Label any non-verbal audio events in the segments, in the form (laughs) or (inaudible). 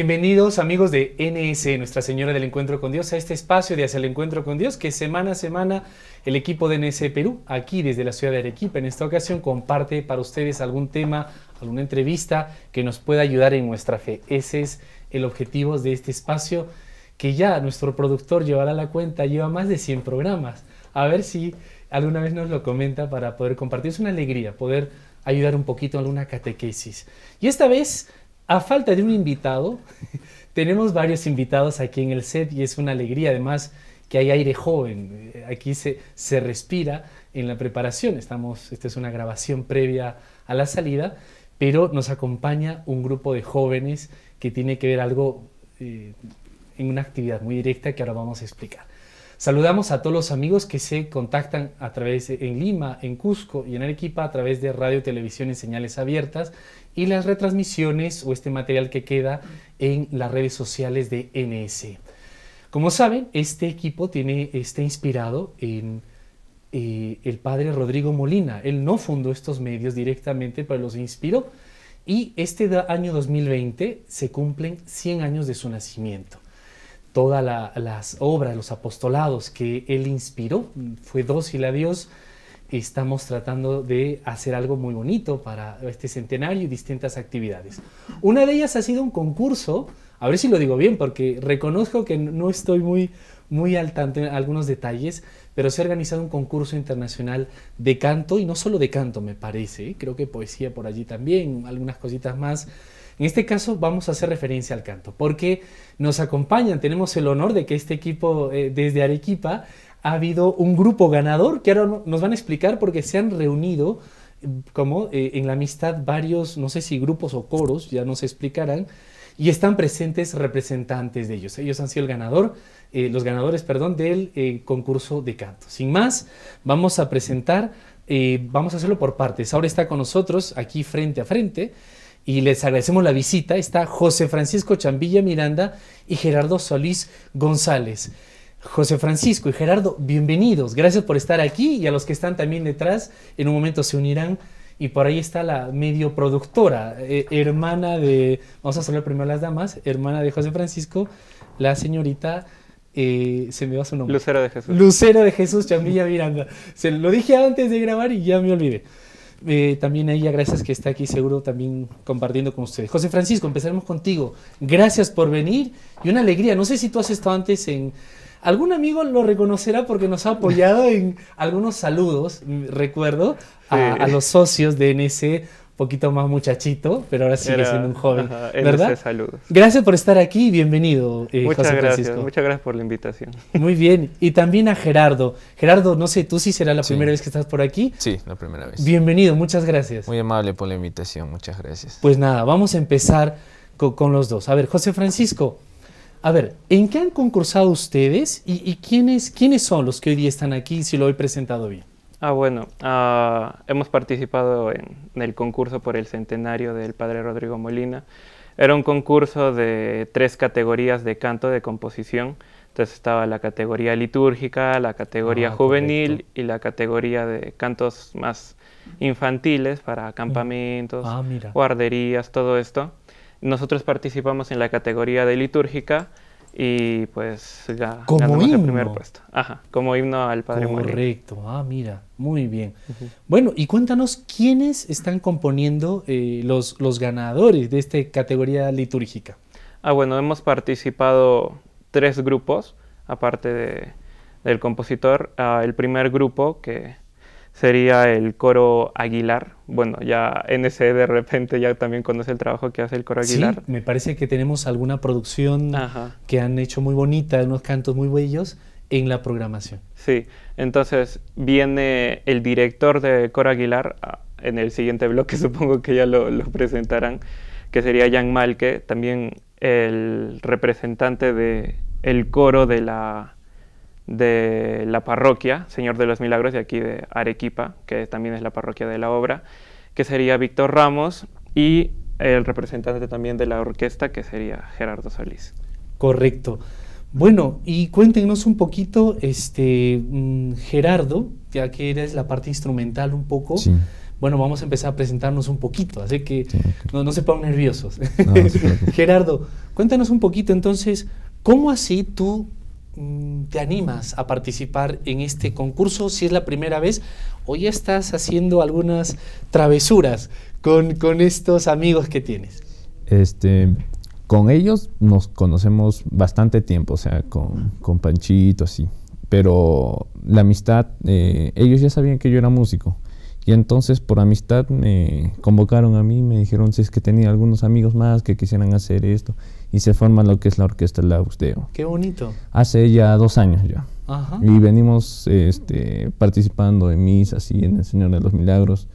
Bienvenidos amigos de NS, e, Nuestra Señora del Encuentro con Dios, a este espacio de Hacia el Encuentro con Dios que semana a semana el equipo de NS e Perú, aquí desde la ciudad de Arequipa, en esta ocasión comparte para ustedes algún tema, alguna entrevista que nos pueda ayudar en nuestra fe. Ese es el objetivo de este espacio que ya nuestro productor llevará la cuenta, lleva más de 100 programas. A ver si alguna vez nos lo comenta para poder compartir. Es una alegría poder ayudar un poquito a alguna catequesis. Y esta vez a falta de un invitado, (laughs) tenemos varios invitados aquí en el set y es una alegría además que hay aire joven. Eh, aquí se, respira en la preparación. Estamos, esta es una grabación previa a la salida, pero nos acompaña un grupo de jóvenes que tiene que ver algo eh, en una actividad muy directa que ahora vamos a explicar. Saludamos a todos los amigos que se contactan a través en Lima, en Cusco y en Arequipa a través de radio, televisión y señales abiertas y las retransmisiones o este material que queda en las redes sociales de NS. Como saben, este equipo está inspirado en eh, el padre Rodrigo Molina. Él no fundó estos medios directamente, pero los inspiró. Y este año 2020 se cumplen 100 años de su nacimiento. Todas las obras, los apostolados que él inspiró, fue dócil a Dios, estamos tratando de hacer algo muy bonito para este centenario y distintas actividades. Una de ellas ha sido un concurso, a ver si lo digo bien, porque reconozco que no estoy muy, muy al tanto en algunos detalles, pero se ha organizado un concurso internacional de canto, y no solo de canto, me parece, creo que poesía por allí también, algunas cositas más. En este caso vamos a hacer referencia al canto, porque nos acompañan, tenemos el honor de que este equipo eh, desde Arequipa ha habido un grupo ganador que ahora nos van a explicar porque se han reunido mm, como eh, en la amistad varios, no sé si grupos o coros, ya nos explicarán, y están presentes representantes de ellos. Ellos han sido el ganador, eh, los ganadores, perdón, del eh, concurso de canto. Sin más, vamos a presentar, vamos a hacerlo por partes. Ahora está con nosotros aquí frente a frente y les agradecemos la visita. Está José Francisco Chambilla Miranda y Gerardo Solís González. José Francisco y Gerardo, bienvenidos. Gracias por estar aquí y a los que están también detrás, en un momento se unirán. Y por ahí está la medio productora, eh, hermana de, vamos a saludar primero a las damas, hermana de José Francisco, la señorita, eh, se me va su nombre. Lucero de Jesús. Lucero de Jesús Chamilla Miranda. Se lo dije antes de grabar y ya me olvidé. Eh, también a ella, gracias que está aquí seguro también compartiendo con ustedes. José Francisco, empezaremos contigo. Gracias por venir y una alegría. No sé si tú has estado antes en Algún amigo lo reconocerá porque nos ha apoyado en algunos saludos, recuerdo, a, los socios de NC poquito más muchachito, pero ahora sigue siendo un joven, ¿verdad? Saludos. Gracias por estar aquí y bienvenido, eh, muchas gracias, Muchas gracias por la invitación. Muy bien, y también a Gerardo. Gerardo, no sé, tú si será la primera vez que estás por aquí. Sí, la primera vez. Bienvenido, muchas gracias. Muy amable por la invitación, muchas gracias. Pues nada, vamos a empezar con los dos. A ver, José Francisco, a ver, ¿en qué han concursado ustedes y, quiénes, quiénes son los que hoy día están aquí, si lo he presentado bien? Ah, bueno, ah, hemos participado en, el concurso por el centenario del padre Rodrigo Molina. Era un concurso de tres categorías de canto de composición. Entonces estaba la categoría litúrgica, la categoría ah, juvenil y la categoría de cantos más infantiles para mm. campamentos, ah, guarderías, todo esto. Nosotros participamos en la categoría de litúrgica y pues ya ganamos el primer puesto. Ajá, como himno al Padre Correcto, ah, mira, muy bien. Bueno, y cuéntanos quiénes están componiendo eh, los, ganadores de esta categoría litúrgica. Ah, bueno, hemos participado tres grupos, aparte del compositor. Ah, el primer grupo que sería el coro Aguilar. Bueno, ya NC de repente ya también conoce el trabajo que hace el coro Aguilar. Sí, me parece que tenemos alguna producción que han hecho muy bonita, unos cantos muy bellos en la programación. Sí, entonces viene el director de coro Aguilar, ah, en el siguiente bloque (laughs) supongo que ya lo, presentarán, que sería Jan Malke, también el representante del el coro de la de la parroquia Señor de los Milagros de aquí de Arequipa, que también es la parroquia de la obra, que sería Víctor Ramos y el representante también de la orquesta, que sería Gerardo Solís. Correcto. Bueno, y cuéntenos un poquito, este, mm, Gerardo, ya que eres la parte instrumental un poco. Bueno, vamos a empezar a presentarnos un poquito, así que no, no, se pongan nerviosos. (laughs) Gerardo, cuéntanos un poquito entonces, ¿cómo así tú Mm, te animas a participar en este concurso si es la primera vez o ya estás haciendo algunas travesuras con, con estos amigos que tienes? Este, con ellos nos conocemos bastante tiempo, o sea, con, con Panchito, así. Pero la amistad, eh, ellos ya sabían que yo era músico. Y entonces por amistad me convocaron a mí, me dijeron si es que tenía algunos amigos más que quisieran hacer esto y se forma lo que es la orquesta del Qué bonito. Hace ya dos años ya. Ajá. Y venimos este, participando en misas y en el Señor de los Milagros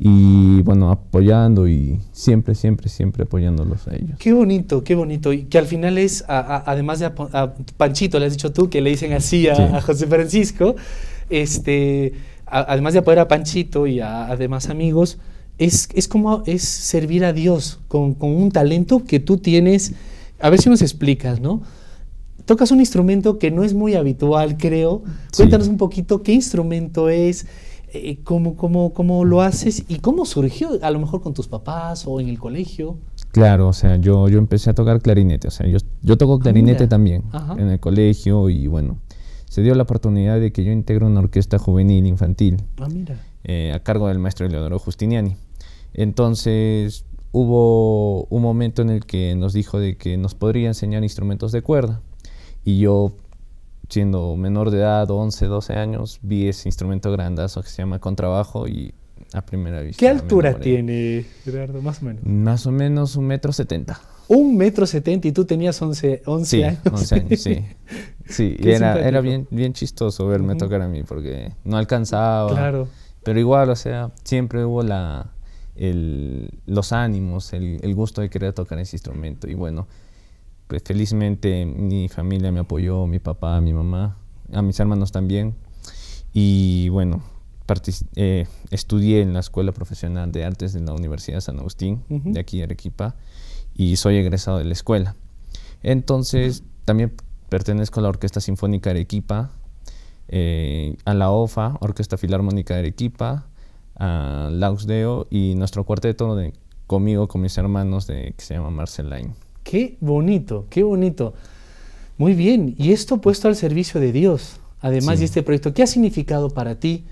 y bueno, apoyando y siempre, siempre, siempre apoyándolos a ellos. Qué bonito, qué bonito. Y que al final es, además de a, Panchito, le has dicho tú, que le dicen así a, José Francisco, este, además de apoyar a Panchito y a, demás amigos, es, como es servir a Dios con, un talento que tú tienes. A ver si nos explicas, ¿no? Tocas un instrumento que no es muy habitual, creo. Cuéntanos un poquito qué instrumento es, eh, cómo, cómo, cómo lo haces y cómo surgió, a lo mejor con tus papás o en el colegio. Claro, o sea, yo, yo empecé a tocar clarinete, o sea, yo, toco ah, clarinete también en el colegio y bueno, se dio la oportunidad de que yo integre una orquesta juvenil infantil ah, mira. Eh, a cargo del maestro Leonardo Justiniani. Entonces hubo un momento en el que nos dijo de que nos podría enseñar instrumentos de cuerda. Y yo, siendo menor de edad, 11, 12 años, vi ese instrumento grandazo que se llama contrabajo y a primera vista. ¿Qué altura tiene, Gerardo, más o menos? Más o menos un metro setenta. Un metro setenta y tú tenías 11, 11 sí, años. 11 años, sí. (laughs) Sí, y era, bien, bien chistoso verme tocar a mí porque no alcanzaba. Claro. Pero igual, o sea, siempre hubo la, los ánimos, el, gusto de querer tocar ese instrumento. Y bueno, pues felizmente mi familia me apoyó, mi papá, mi mamá, a mis hermanos también. Y bueno, eh, estudié en la Escuela Profesional de Artes de la Universidad San Agustín, de aquí de Arequipa, y soy egresado de la escuela. Entonces, también pertenezco a la Orquesta Sinfónica de Arequipa, eh, a la OFA, Orquesta Filarmónica de Arequipa, a Lausdeo y nuestro cuarteto de conmigo, con mis hermanos, de, que se llama Marcelain. Qué bonito, qué bonito. Muy bien, y esto puesto al servicio de Dios, además de este proyecto, ¿qué ha significado para ti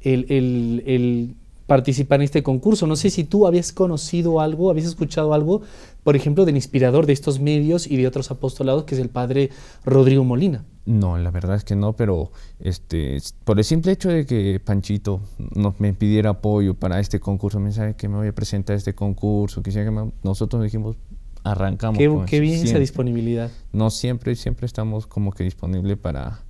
el, el, el participar en este concurso. No sé si tú habías conocido algo, habías escuchado algo, por ejemplo, del inspirador de estos medios y de otros apostolados, que es el padre Rodrigo Molina. No, la verdad es que no, pero este, por el simple hecho de que Panchito nos, me pidiera apoyo para este concurso, me sabe que me voy a presentar a este concurso, quisiera que nosotros dijimos, arrancamos. Qué, bien esa disponibilidad. No, siempre, siempre estamos como que disponibles para,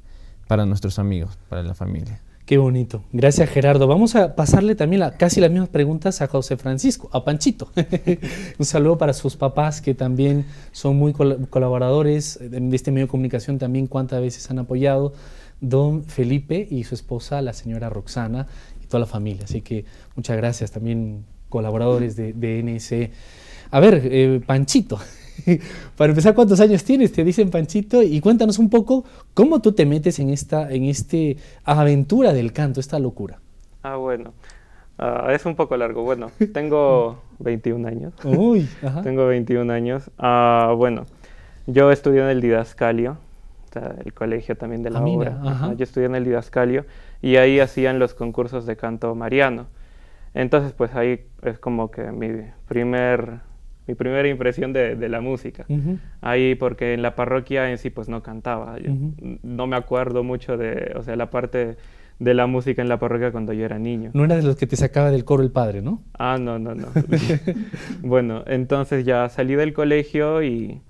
para nuestros amigos, para la familia. Qué bonito. Gracias, Gerardo. Vamos a pasarle también casi las mismas preguntas a José Francisco, a Panchito. (laughs) Un saludo para sus papás que también son muy colaboradores de este medio de comunicación, también cuántas veces han apoyado. Don Felipe y su esposa, la señora Roxana, y toda la familia. Así que muchas gracias también, colaboradores de, de e. A ver, eh, Panchito. (laughs) (laughs) Para empezar, ¿cuántos años tienes? Te dicen Panchito y cuéntanos un poco cómo tú te metes en esta en este aventura del canto, esta locura. Ah, bueno. Ah, es un poco largo. Bueno, tengo 21 (laughs) años. Uy, tengo 21 años. Ah, bueno, yo estudié en el Didascalio, el colegio también de la obra. Mira, yo estudié en el Didascalio y ahí hacían los concursos de canto mariano. Entonces, pues ahí es como que mi primer mi primera impresión de, la música. Ahí porque en la parroquia en sí pues no cantaba. No me acuerdo mucho de, o sea, la parte de la música en la parroquia cuando yo era niño. No era de los que te sacaba del coro el padre, ¿no? Ah, no, no, no. (laughs) (laughs) bueno, entonces ya salí del colegio y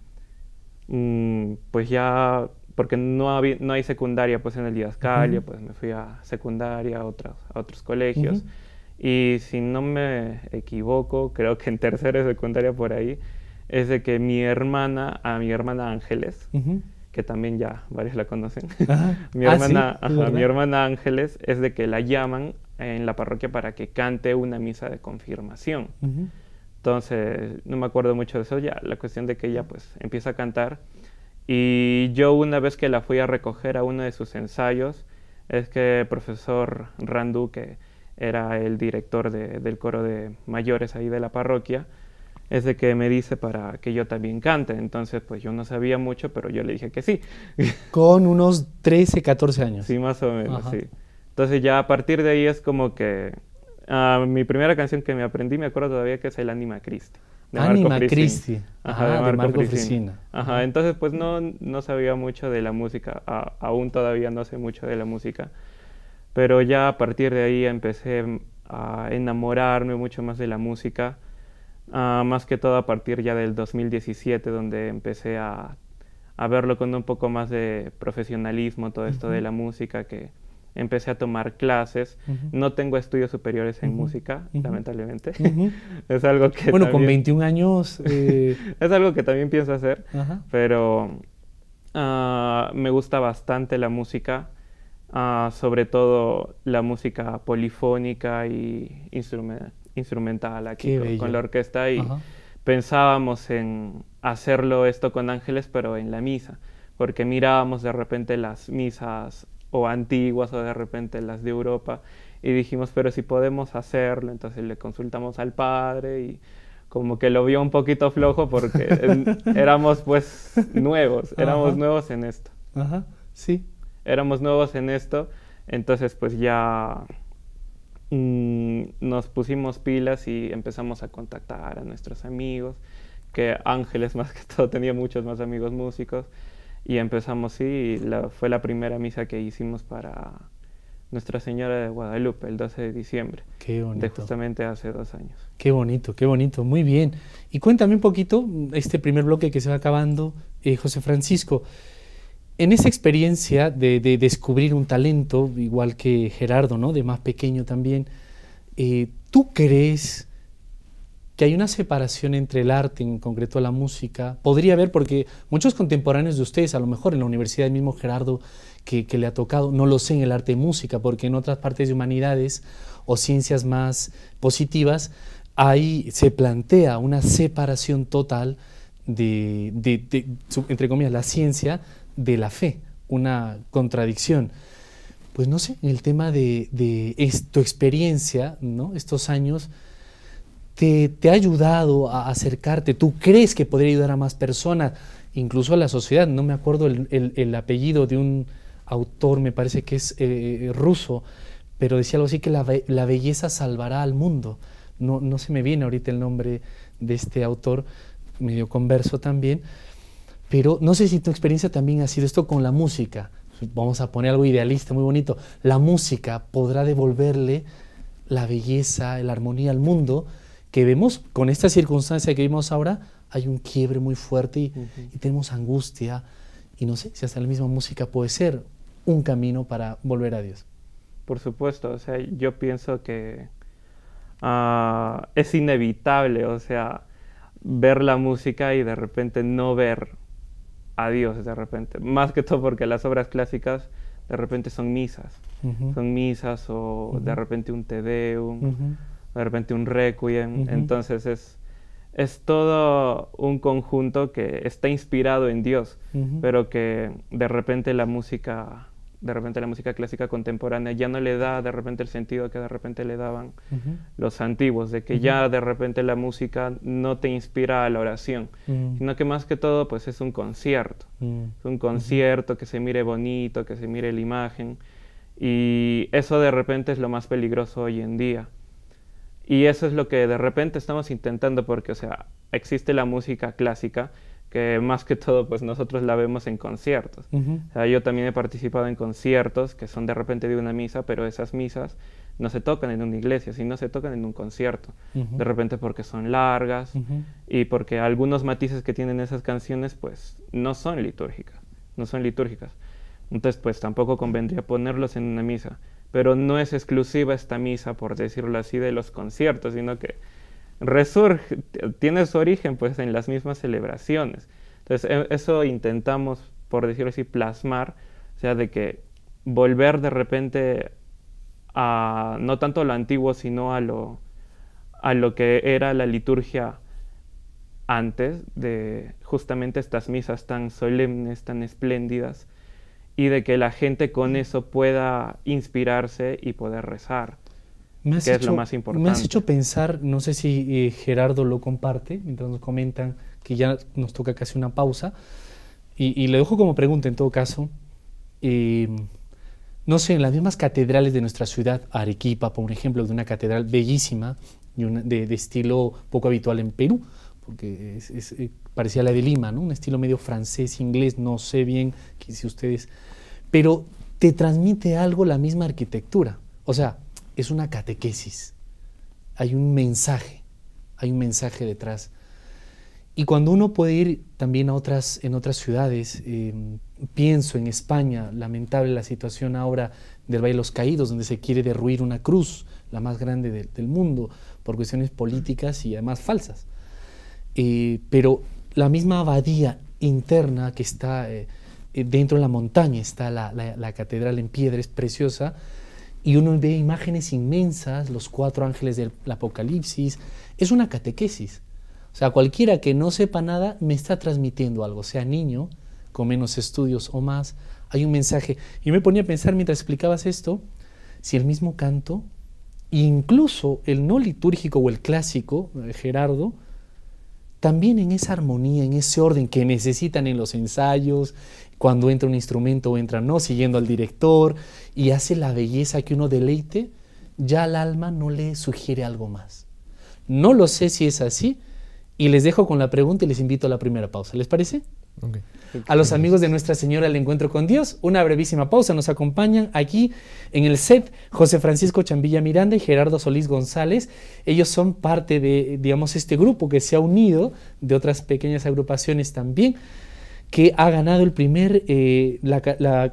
mm, pues ya, porque no, no hay secundaria pues en el día pues me fui a secundaria, a otros, a otros colegios. Y si no me equivoco, creo que en tercera y secundaria por ahí, es de que mi hermana, a mi hermana Ángeles, que también ya varios la conocen, (laughs) ah, a mi, hermana, Ángeles es de que la llaman en la parroquia para que cante una misa de confirmación. Entonces, no me acuerdo mucho de eso ya, la cuestión de que ella pues empieza a cantar. Y yo una vez que la fui a recoger a uno de sus ensayos, es que el profesor Randu, que era el director de, del coro de mayores ahí de la parroquia, es de que me dice para que yo también cante. Entonces, pues yo no sabía mucho, pero yo le dije que sí. (laughs) Con unos 13, 14 años. Sí, más o menos, sí. Entonces ya a partir de ahí es como que ah, mi primera canción que me aprendí, me acuerdo todavía que es el Anima Christi. Anima Christi. Ajá, de Marco, Ajá, entonces pues no, no sabía mucho de la música, aún todavía no sé mucho de la música. Pero ya a partir de ahí empecé a enamorarme mucho más de la música, ah, más que todo a partir ya del 2017, donde empecé a, verlo con un poco más de profesionalismo, todo esto de la música, que empecé a tomar clases. No tengo estudios superiores en música, lamentablemente. (laughs) es algo que... Bueno, con 21 años... Eh, (laughs) es algo que también pienso hacer, pero ah, me gusta bastante la música Ah, sobre todo la música polifónica y instrumental aquí con, la orquesta y pensábamos en hacerlo esto con ángeles pero en la misa, porque mirábamos de repente las misas o antiguas o de repente las de Europa y dijimos, pero si podemos hacerlo, entonces le consultamos al padre y como que lo vio un poquito flojo porque (laughs) éramos pues nuevos, éramos nuevos en esto. Ajá, sí éramos nuevos en esto, entonces pues ya mm, nos pusimos pilas y empezamos a contactar a nuestros amigos, que Ángeles (laughs) más que todo tenía muchos más amigos músicos, y empezamos, sí, la, fue la primera misa que hicimos para Nuestra Señora de Guadalupe, el 12 de diciembre. Qué bonito. De justamente hace dos años. Qué bonito, qué bonito, muy bien. Y cuéntame un poquito, este primer bloque que se va acabando, y eh, José Francisco, en esa experiencia de, descubrir un talento, igual que Gerardo, ¿no? de más pequeño también, eh, ¿tú crees que hay una separación entre el arte, en concreto la música? Podría haber, porque muchos contemporáneos de ustedes, a lo mejor en la universidad, el mismo Gerardo que, le ha tocado, no lo sé en el arte de música, porque en otras partes de humanidades o ciencias más positivas, ahí se plantea una separación total de, de entre comillas, la ciencia de la fe, una contradicción. Pues no sé, el tema de, de tu experiencia, ¿no? estos años, te, te, ha ayudado a acercarte, tú crees que podría ayudar a más personas, incluso a la sociedad. No me acuerdo el, apellido de un autor, me parece que es eh, eh, ruso, pero decía algo así que la, belleza salvará al mundo. No, no se me viene ahorita el nombre de este autor, medio converso también, pero no sé si tu experiencia también ha sido esto con la música. Vamos a poner algo idealista, muy bonito. La música podrá devolverle la belleza, la armonía al mundo que vemos con esta circunstancia que vimos ahora. Hay un quiebre muy fuerte y, tenemos angustia. Y no sé si hasta la misma música puede ser un camino para volver a Dios. Por supuesto, o sea, yo pienso que ah, es inevitable, o sea, ver la música y de repente no ver a Dios de repente. Más que todo porque las obras clásicas de repente son misas. Son misas o de repente un Te Deum, de repente un Requiem. Entonces es, es todo un conjunto que está inspirado en Dios, pero que de repente la música de repente la música clásica contemporánea ya no le da de repente el sentido que de repente le daban los antiguos, de que ya de repente la música no te inspira a la oración, mm. sino que más que todo pues es un concierto, mm. un concierto que se mire bonito, que se mire la imagen y eso de repente es lo más peligroso hoy en día. Y eso es lo que de repente estamos intentando porque, o sea, existe la música clásica, que más que todo pues nosotros la vemos en conciertos. yo también he participado en conciertos que son de repente de una misa, pero esas misas no se tocan en una iglesia, sino se tocan en un concierto. De repente porque son largas y porque algunos matices que tienen esas canciones pues no son litúrgicas, no son litúrgicas. Entonces pues tampoco convendría ponerlos en una misa, pero no es exclusiva esta misa, por decirlo así, de los conciertos, sino que tiene su origen pues en las mismas celebraciones. Entonces e, eso intentamos, por decirlo así, plasmar, o sea, de que volver de repente a no tanto a lo antiguo, sino a lo, a lo que era la liturgia antes de justamente estas misas tan solemnes, tan espléndidas, y de que la gente con eso pueda inspirarse y poder rezar. Me has hecho, es lo más importante. Me has hecho pensar, no sé si eh, Gerardo lo comparte, mientras nos comentan que ya nos toca casi una pausa, y, le dejo como pregunta en todo caso, em, no sé, en las mismas catedrales de nuestra ciudad, Arequipa, por ejemplo, de una catedral bellísima, y de, estilo poco habitual en Perú, porque eh, parecía la de Lima, ¿no? un estilo medio francés, inglés, no sé bien qué si ustedes, pero te transmite algo la misma arquitectura. O sea, es una catequesis. Hay un mensaje, hay un mensaje detrás. Y cuando uno puede ir también a otras, en otras ciudades, em, pienso en España, lamentable la situación ahora del Valle los Caídos, donde se quiere derruir una cruz, la más grande del mundo, por cuestiones políticas y además falsas. Eh, pero la misma abadía interna que está eh, eh, dentro de la montaña, está la catedral en piedra, es preciosa, y uno ve imágenes inmensas, los cuatro ángeles del Apocalipsis. Es una catequesis. O sea, cualquiera que no sepa nada me está transmitiendo algo, sea niño, con menos estudios o más, hay un mensaje. Y me ponía a pensar mientras explicabas esto, si el mismo canto, incluso el no litúrgico o el clásico, eh, Gerardo, también en esa armonía, en ese orden que necesitan en los ensayos, cuando entra un instrumento o entra no, siguiendo al director, y hace la belleza que uno deleite, ya el alma no le sugiere algo más. No lo sé si es así, y les dejo con la pregunta y les invito a la primera pausa. ¿Les parece? A los amigos de Nuestra Señora el Encuentro con Dios, una brevísima pausa. Nos acompañan aquí en el set José Francisco Chambilla Miranda y Gerardo Solís González. Ellos son parte de, digamos, este grupo que se ha unido de otras pequeñas agrupaciones también que ha ganado el primer, eh, la,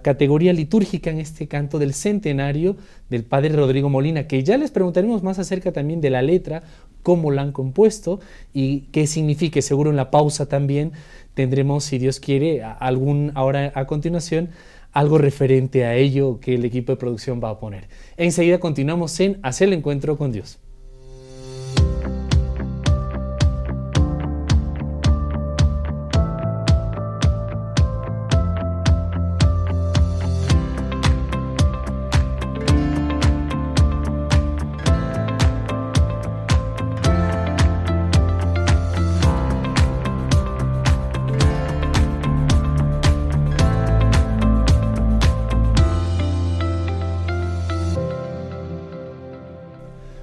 categoría litúrgica en este canto del centenario del padre Rodrigo Molina, que ya les preguntaremos más acerca también de la letra, cómo la han compuesto y qué significa. Seguro en la pausa también tendremos, si Dios quiere, algún, ahora a continuación, algo referente a ello que el equipo de producción va a poner. Enseguida continuamos en Hacer el Encuentro con Dios.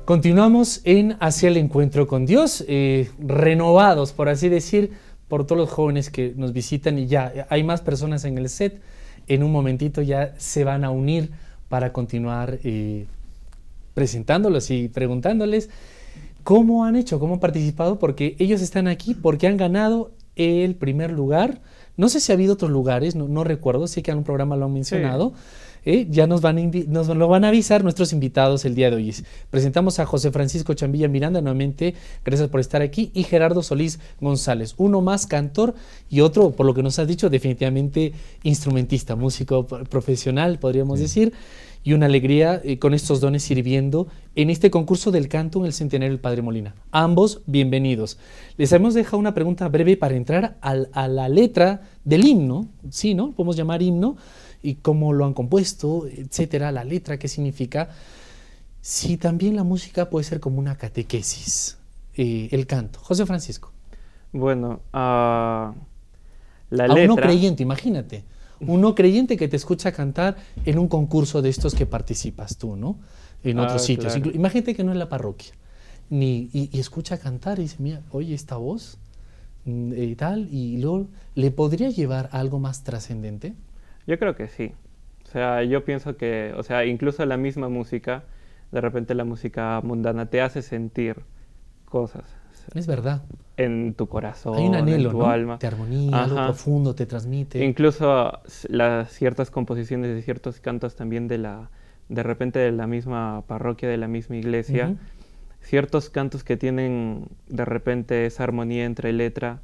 Continuamos en Hacia el Encuentro con Dios, eh, renovados, por así decir, por todos los jóvenes que nos visitan y ya eh, hay más personas en el set. En un momentito ya se van a unir para continuar eh, presentándolos y preguntándoles cómo han hecho, cómo han participado, porque ellos están aquí porque han ganado el primer lugar. No sé si ha habido otros lugares, no, recuerdo, sé que en un programa lo han mencionado. ¿eh? ya nos, van a nos lo van a avisar nuestros invitados el día de hoy. Presentamos a José Francisco Chambilla Miranda nuevamente, gracias por estar aquí, y Gerardo Solís González, uno más cantor y otro, por lo que nos has dicho, definitivamente instrumentista, músico profesional, podríamos decir y una alegría eh, con estos dones sirviendo en este concurso del canto en el Centenario del Padre Molina. Ambos bienvenidos. Les hemos dejado una pregunta breve para entrar a la letra del himno, ¿sí, no? Podemos llamar himno, y cómo lo han compuesto, etcétera, la letra, qué significa, si también la música puede ser como una catequesis, eh, el canto. José Francisco. Bueno, uh, la a un no creyente, imagínate, un no creyente que te escucha cantar en un concurso de estos que participas tú, ¿no? En ah, otros sitios. Imagínate que no es la parroquia. Ni, y, y, escucha cantar y dice, mira, oye, esta voz y mm, eh, tal, y luego le podría llevar a algo más trascendente. Yo creo que sí. O sea, yo pienso que, o sea, incluso la misma música, de repente la música mundana te hace sentir cosas. Es verdad. En tu corazón, Hay un anhelo, en tu alma. Te armonía, algo profundo te transmite. Incluso las ciertas composiciones y ciertos cantos también de la, de repente de la misma parroquia, de la misma iglesia. Ciertos cantos que tienen de repente esa armonía entre letra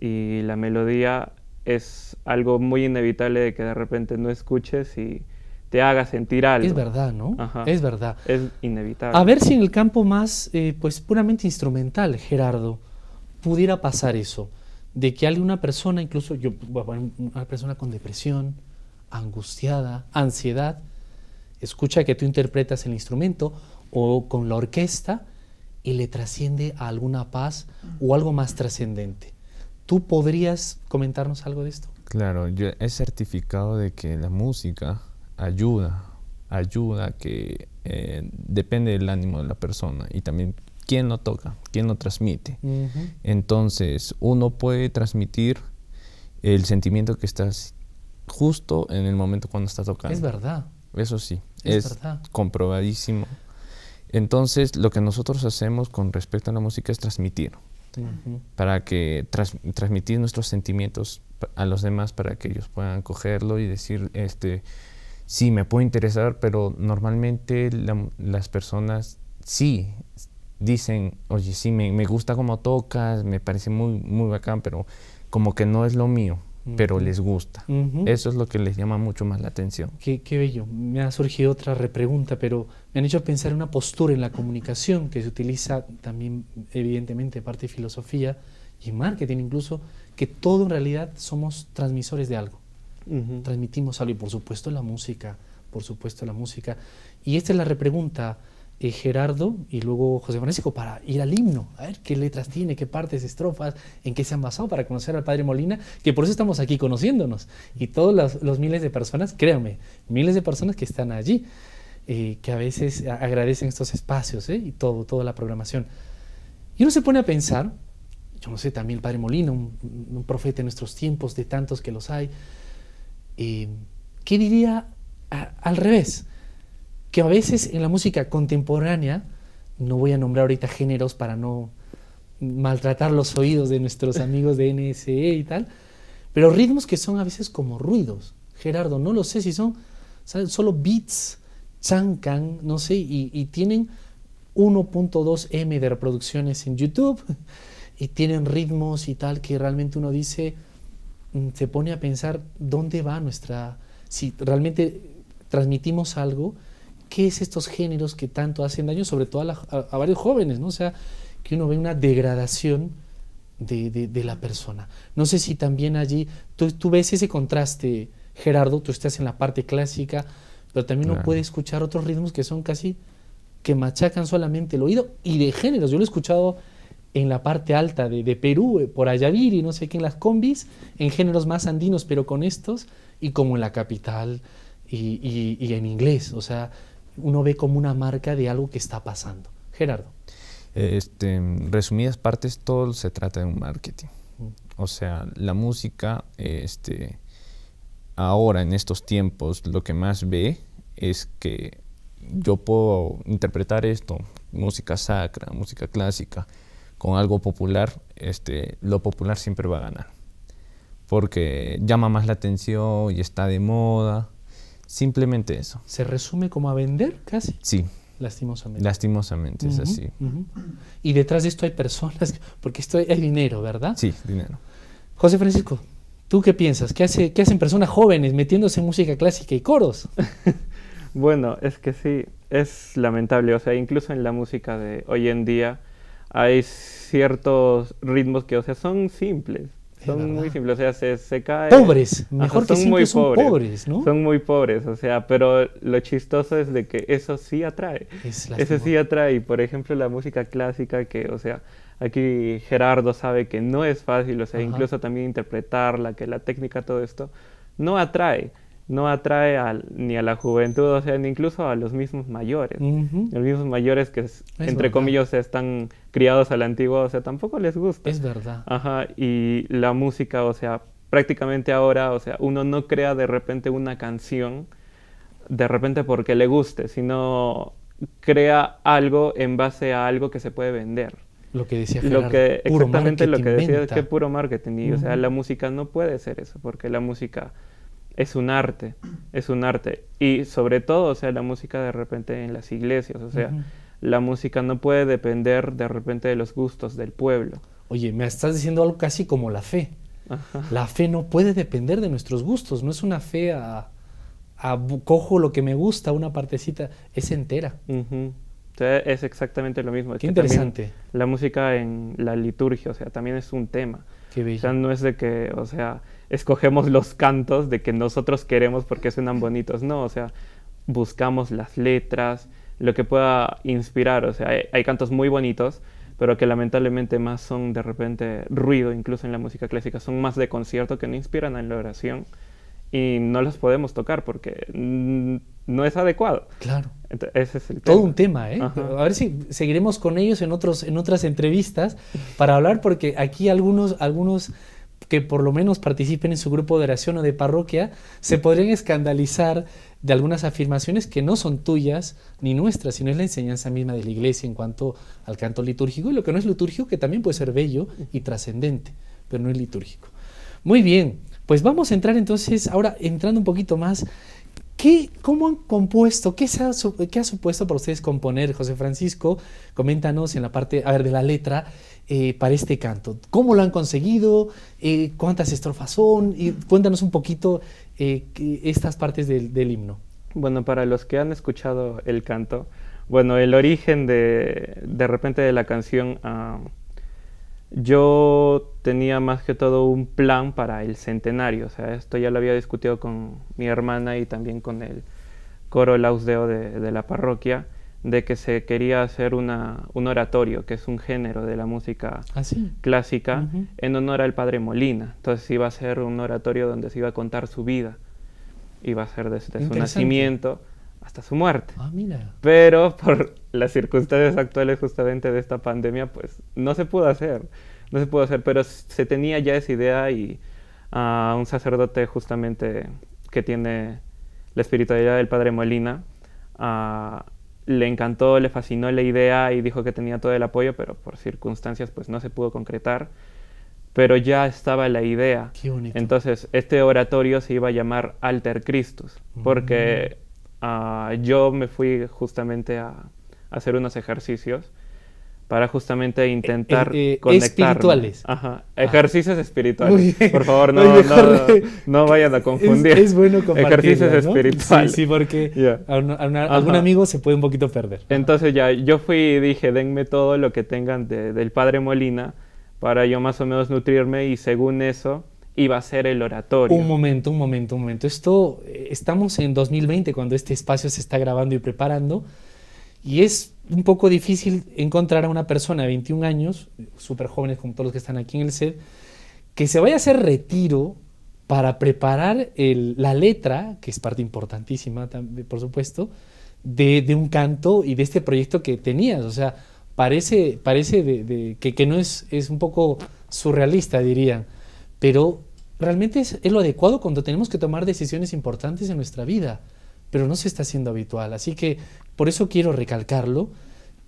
y la melodía es algo muy inevitable de que de repente no escuches y te haga sentir algo. Es verdad, ¿no? Es verdad. Es inevitable. A ver si en el campo más, eh, pues puramente instrumental, Gerardo, pudiera pasar eso, de que alguna persona, incluso yo, una persona con depresión, angustiada, ansiedad, escucha que tú interpretas el instrumento o con la orquesta y le trasciende a alguna paz o algo más trascendente. ¿Tú podrías comentarnos algo de esto? Claro, yo he certificado de que la música ayuda, ayuda que eh, depende del ánimo de la persona y también quién lo toca, quién lo transmite. Entonces, uno puede transmitir el sentimiento que estás justo en el momento cuando está tocando. Es verdad. Eso sí, es, es comprobadísimo. Entonces, lo que nosotros hacemos con respecto a la música es transmitir para que transmitir nuestros sentimientos a los demás para que ellos puedan cogerlo y decir, este, sí, me puede interesar, pero normalmente las personas sí dicen, oye, sí, me, gusta cómo tocas, me parece muy, muy bacán, pero como que no es lo mío pero les gusta. Eso es lo que les llama mucho más la atención. Qué, qué, bello. Me ha surgido otra repregunta, pero me han hecho pensar en una postura en la comunicación que se utiliza también, evidentemente, parte de filosofía y marketing incluso, que todo en realidad somos transmisores de algo. Transmitimos algo y por supuesto la música, por supuesto la música. Y esta es la repregunta eh, Gerardo y luego José Francisco para ir al himno, a ver qué letras tiene, qué partes, estrofas, en qué se han basado para conocer al Padre Molina, que por eso estamos aquí conociéndonos. Y todos los, miles de personas, créanme, miles de personas que están allí, eh, que a veces agradecen estos espacios eh, y todo, toda la programación. Y uno se pone a pensar, yo no sé, también el Padre Molina, un, profeta en nuestros tiempos, de tantos que los hay, ¿qué diría al revés? que a veces en la música contemporánea, no voy a nombrar ahorita géneros para no maltratar los oídos de nuestros amigos de NSE y tal, pero ritmos que son a veces como ruidos. Gerardo, no lo sé si son solo beats, chancan, no sé, y tienen 1.2 M de reproducciones en YouTube y tienen ritmos y tal que realmente uno dice, mm, se pone a pensar dónde va nuestra, si realmente transmitimos algo qué es estos géneros que tanto hacen daño, sobre todo a, varios jóvenes, ¿no? O sea, que uno ve una degradación de, la persona. No sé si también allí tú, ves ese contraste, Gerardo, tú estás en la parte clásica, pero también uno puede escuchar otros ritmos que son casi que machacan solamente el oído y de géneros. Yo lo he escuchado en la parte alta de, Perú, eh, por Ayavir y no sé qué, en las combis, en géneros más andinos, pero con estos, y como en la capital y, y en inglés. O sea, uno ve como una marca de algo que está pasando. Gerardo. Este, en resumidas partes, todo se trata de un marketing. Mm. O sea, la música, este, ahora en estos tiempos, lo que más ve es que yo puedo interpretar esto, música sacra, música clásica, con algo popular, este, lo popular siempre va a ganar. Porque llama más la atención y está de moda. Simplemente eso. ¿Se resume como a vender casi? Sí. Lastimosamente. Lastimosamente, es así. Y detrás de esto hay personas, porque esto hay dinero, ¿verdad? Sí, dinero. José Francisco, ¿tú qué piensas? ¿Qué, hace, qué hacen personas jóvenes metiéndose en música clásica y coros? (laughs) bueno, es que sí, es lamentable. O sea, incluso en la música de hoy en día hay ciertos ritmos que, o sea, son simples son muy simples, o sea, se, Pobres, mejor que son muy son pobres, ¿no? Son muy pobres, o sea, pero lo chistoso es de que eso sí atrae. ese eso sí atrae, por ejemplo, la música clásica que, o sea, aquí Gerardo sabe que no es fácil, o sea, incluso también interpretarla, que la técnica, todo esto, no atrae no atrae ni a la juventud, o sea, ni incluso a los mismos mayores. Los mismos mayores que, entre comillas, están criados a la antigua, o sea, tampoco les gusta. Es verdad. Ajá, y la música, o sea, prácticamente ahora, o sea, uno no crea de repente una canción de repente porque le guste, sino crea algo en base a algo que se puede vender. Lo que decía que, Exactamente lo que decía, es que puro marketing. Y, o sea, la música no puede ser eso, porque la música es un arte, es un arte. Y sobre todo, o sea, la música de repente en las iglesias, o sea, la música no puede depender de repente de los gustos del pueblo. Oye, me estás diciendo algo casi como la fe. La fe no puede depender de nuestros gustos, no es una fe a, cojo lo que me gusta, una partecita, es entera. o sea, es exactamente lo mismo. Qué interesante. La música en la liturgia, o sea, también es un tema. Qué O sea, no es de que, o sea, escogemos los cantos de que nosotros queremos porque suenan bonitos, no, o sea, buscamos las letras, lo que pueda inspirar, o sea, hay, cantos muy bonitos, pero que lamentablemente más son de repente ruido, incluso en la música clásica, son más de concierto que no inspiran en la oración y no los podemos tocar porque no es adecuado. Claro. Ese es el Todo un tema, ¿eh? A ver si seguiremos con ellos en, otros, en otras entrevistas para hablar, porque aquí algunos, algunos que por lo menos participen en su grupo de oración o de parroquia, se podrían escandalizar de algunas afirmaciones que no son tuyas ni nuestras, sino es la enseñanza misma de la iglesia en cuanto al canto litúrgico y lo que no es litúrgico, que también puede ser bello y trascendente, pero no es litúrgico. Muy bien, pues vamos a entrar entonces, ahora entrando un poquito más, ¿Qué, ¿Cómo han compuesto? ¿Qué, ha, ¿Qué, ha, supuesto para ustedes componer, José Francisco? Coméntanos en la parte, a ver, de la letra, eh, para este canto? ¿Cómo lo han conseguido? Eh, ¿Cuántas estrofas son? Y cuéntanos un poquito eh, estas partes del, himno. Bueno, para los que han escuchado el canto, bueno, el origen de, repente de la canción, ah, yo tenía más que todo un plan para el centenario, sea, esto ya lo había discutido con mi hermana y también con el coro Lausdeo de la parroquia de que se quería hacer una, un oratorio, que es un género de la música ah, clásica, en honor al padre Molina. Entonces iba a ser un oratorio donde se iba a contar su vida. Iba a ser desde su nacimiento hasta su muerte. Ah, pero por las circunstancias actuales justamente de esta pandemia, pues no se pudo hacer. No se pudo hacer, pero se tenía ya esa idea y a ah, un sacerdote justamente que tiene la espiritualidad del padre Molina, le encantó, le fascinó la idea y dijo que tenía todo el apoyo, pero por circunstancias pues no se pudo concretar. Pero ya estaba la idea. Entonces, este oratorio se iba a llamar Alter Christus, porque mm. ah, yo me fui justamente a hacer unos ejercicios para justamente eh, intentar eh, eh conectar. Espirituales. Ajá. Ah. Ejercicios espirituales. Por favor, no, vayan a confundir. Es, bueno compartir. Ejercicios espirituales. Sí, porque a algún amigo se puede un poquito perder. Entonces ya, yo fui y dije, denme todo lo que tengan del padre Molina para yo más o menos nutrirme y según eso iba a ser el oratorio. Un momento, un momento, un momento. Esto, eh, estamos en 2020 cuando este espacio se está grabando y preparando. Y es un poco difícil encontrar a una persona de 21 años, súper jóvenes como todos los que están aquí en el set, que se vaya a hacer retiro para preparar la letra, que es parte importantísima, por supuesto, de, un canto y de este proyecto que tenías. O sea, parece, parece que, no es, es un poco surrealista, dirían, pero realmente es lo adecuado cuando tenemos que tomar decisiones importantes en nuestra vida pero no se está haciendo habitual. Así que por eso quiero recalcarlo,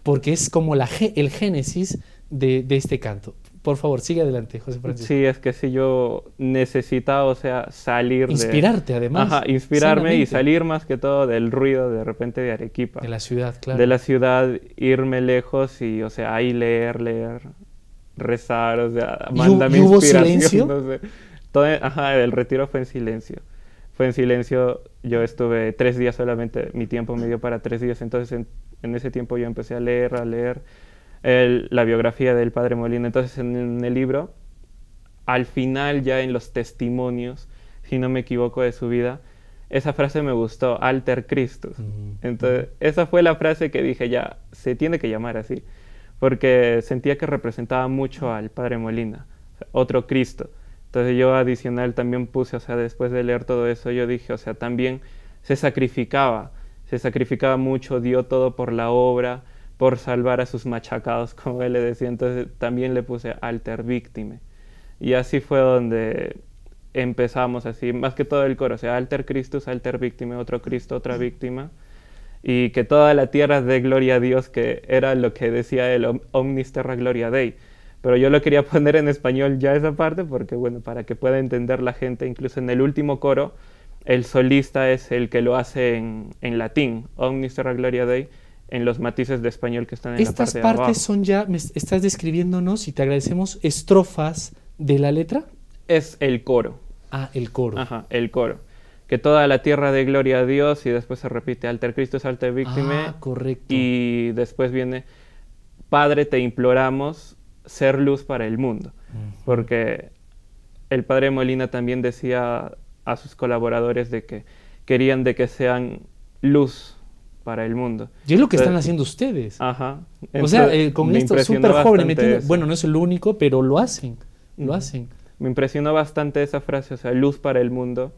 porque es como la, el génesis de, este canto. Por favor, sigue adelante, José Sí, es que si yo necesitaba, o sea, salir Inspirarte, además. Ajá, inspirarme y salir más que todo del ruido de repente de Arequipa. De la ciudad, claro. De la ciudad, irme lejos y, o sea, ahí leer, leer, rezar, o sea, mándame silencio? ajá, el retiro fue en silencio fue en silencio. Yo estuve tres días solamente, mi tiempo me dio para tres días, entonces en, ese tiempo yo empecé a leer, a leer la biografía del padre Molina. Entonces en, el libro, al final ya en los testimonios, si no me equivoco de su vida, esa frase me gustó, Alter Christus. Entonces esa fue la frase que dije, ya, se tiene que llamar así, porque sentía que representaba mucho al padre Molina, otro Cristo. Entonces yo adicional también puse, o sea, después de leer todo eso, yo dije, o sea, también se sacrificaba, se sacrificaba mucho, dio todo por la obra, por salvar a sus machacados, (laughs) como él le decía. Entonces también le puse alter víctime. Y así fue donde empezamos así, más que todo el coro, o sea, alter Christus, alter víctima, otro Cristo, otra víctima, y que toda la tierra dé gloria a Dios, que era lo que decía él, omnis terra gloria dei, pero yo lo quería (laughs) poner en español ya esa parte porque, bueno, para que pueda entender la gente, incluso en el último coro, el solista es el que lo hace en, en latín, Omnis Terra Gloria Dei, en los matices de español que están en Estas la parte partes son ya, estás describiéndonos y te agradecemos, estrofas de la letra. Es el coro. Ah, el coro. Ajá, el coro. Que toda la tierra dé gloria a Dios y después se repite alter Cristo alter víctima. Ah, correcto. Y después viene Padre te imploramos ser luz para el mundo, mm. porque el padre Molina también decía a sus colaboradores de que querían de que sean luz para el mundo. Y es lo que están haciendo ustedes. Ajá. o sea, eh, con esto súper joven, bueno, no es el único, pero lo hacen, lo hacen. Me impresionó bastante esa frase, o sea, luz para el mundo,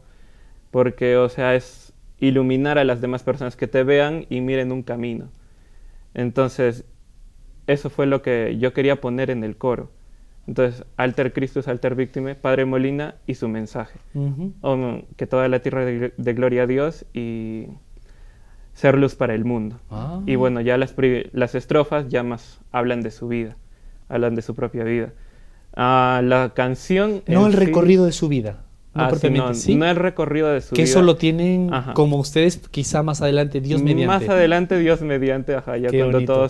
porque, o sea, es iluminar a las demás personas que te vean y miren un camino. Entonces, eso fue lo que yo quería poner en el coro. Entonces, Alter Christus, Alter Víctime, Padre Molina y su mensaje. Oh, que toda la tierra de, gloria a Dios y ser luz para el mundo. Ah. Y bueno, ya las, las estrofas ya más hablan de su vida, hablan de su propia vida. Ah, la canción... No el recorrido de su vida. Ah, no no, el recorrido de su que vida. Que eso lo tienen como ustedes, quizá más adelante, Dios mediante. Más adelante, Dios mediante, ya cuando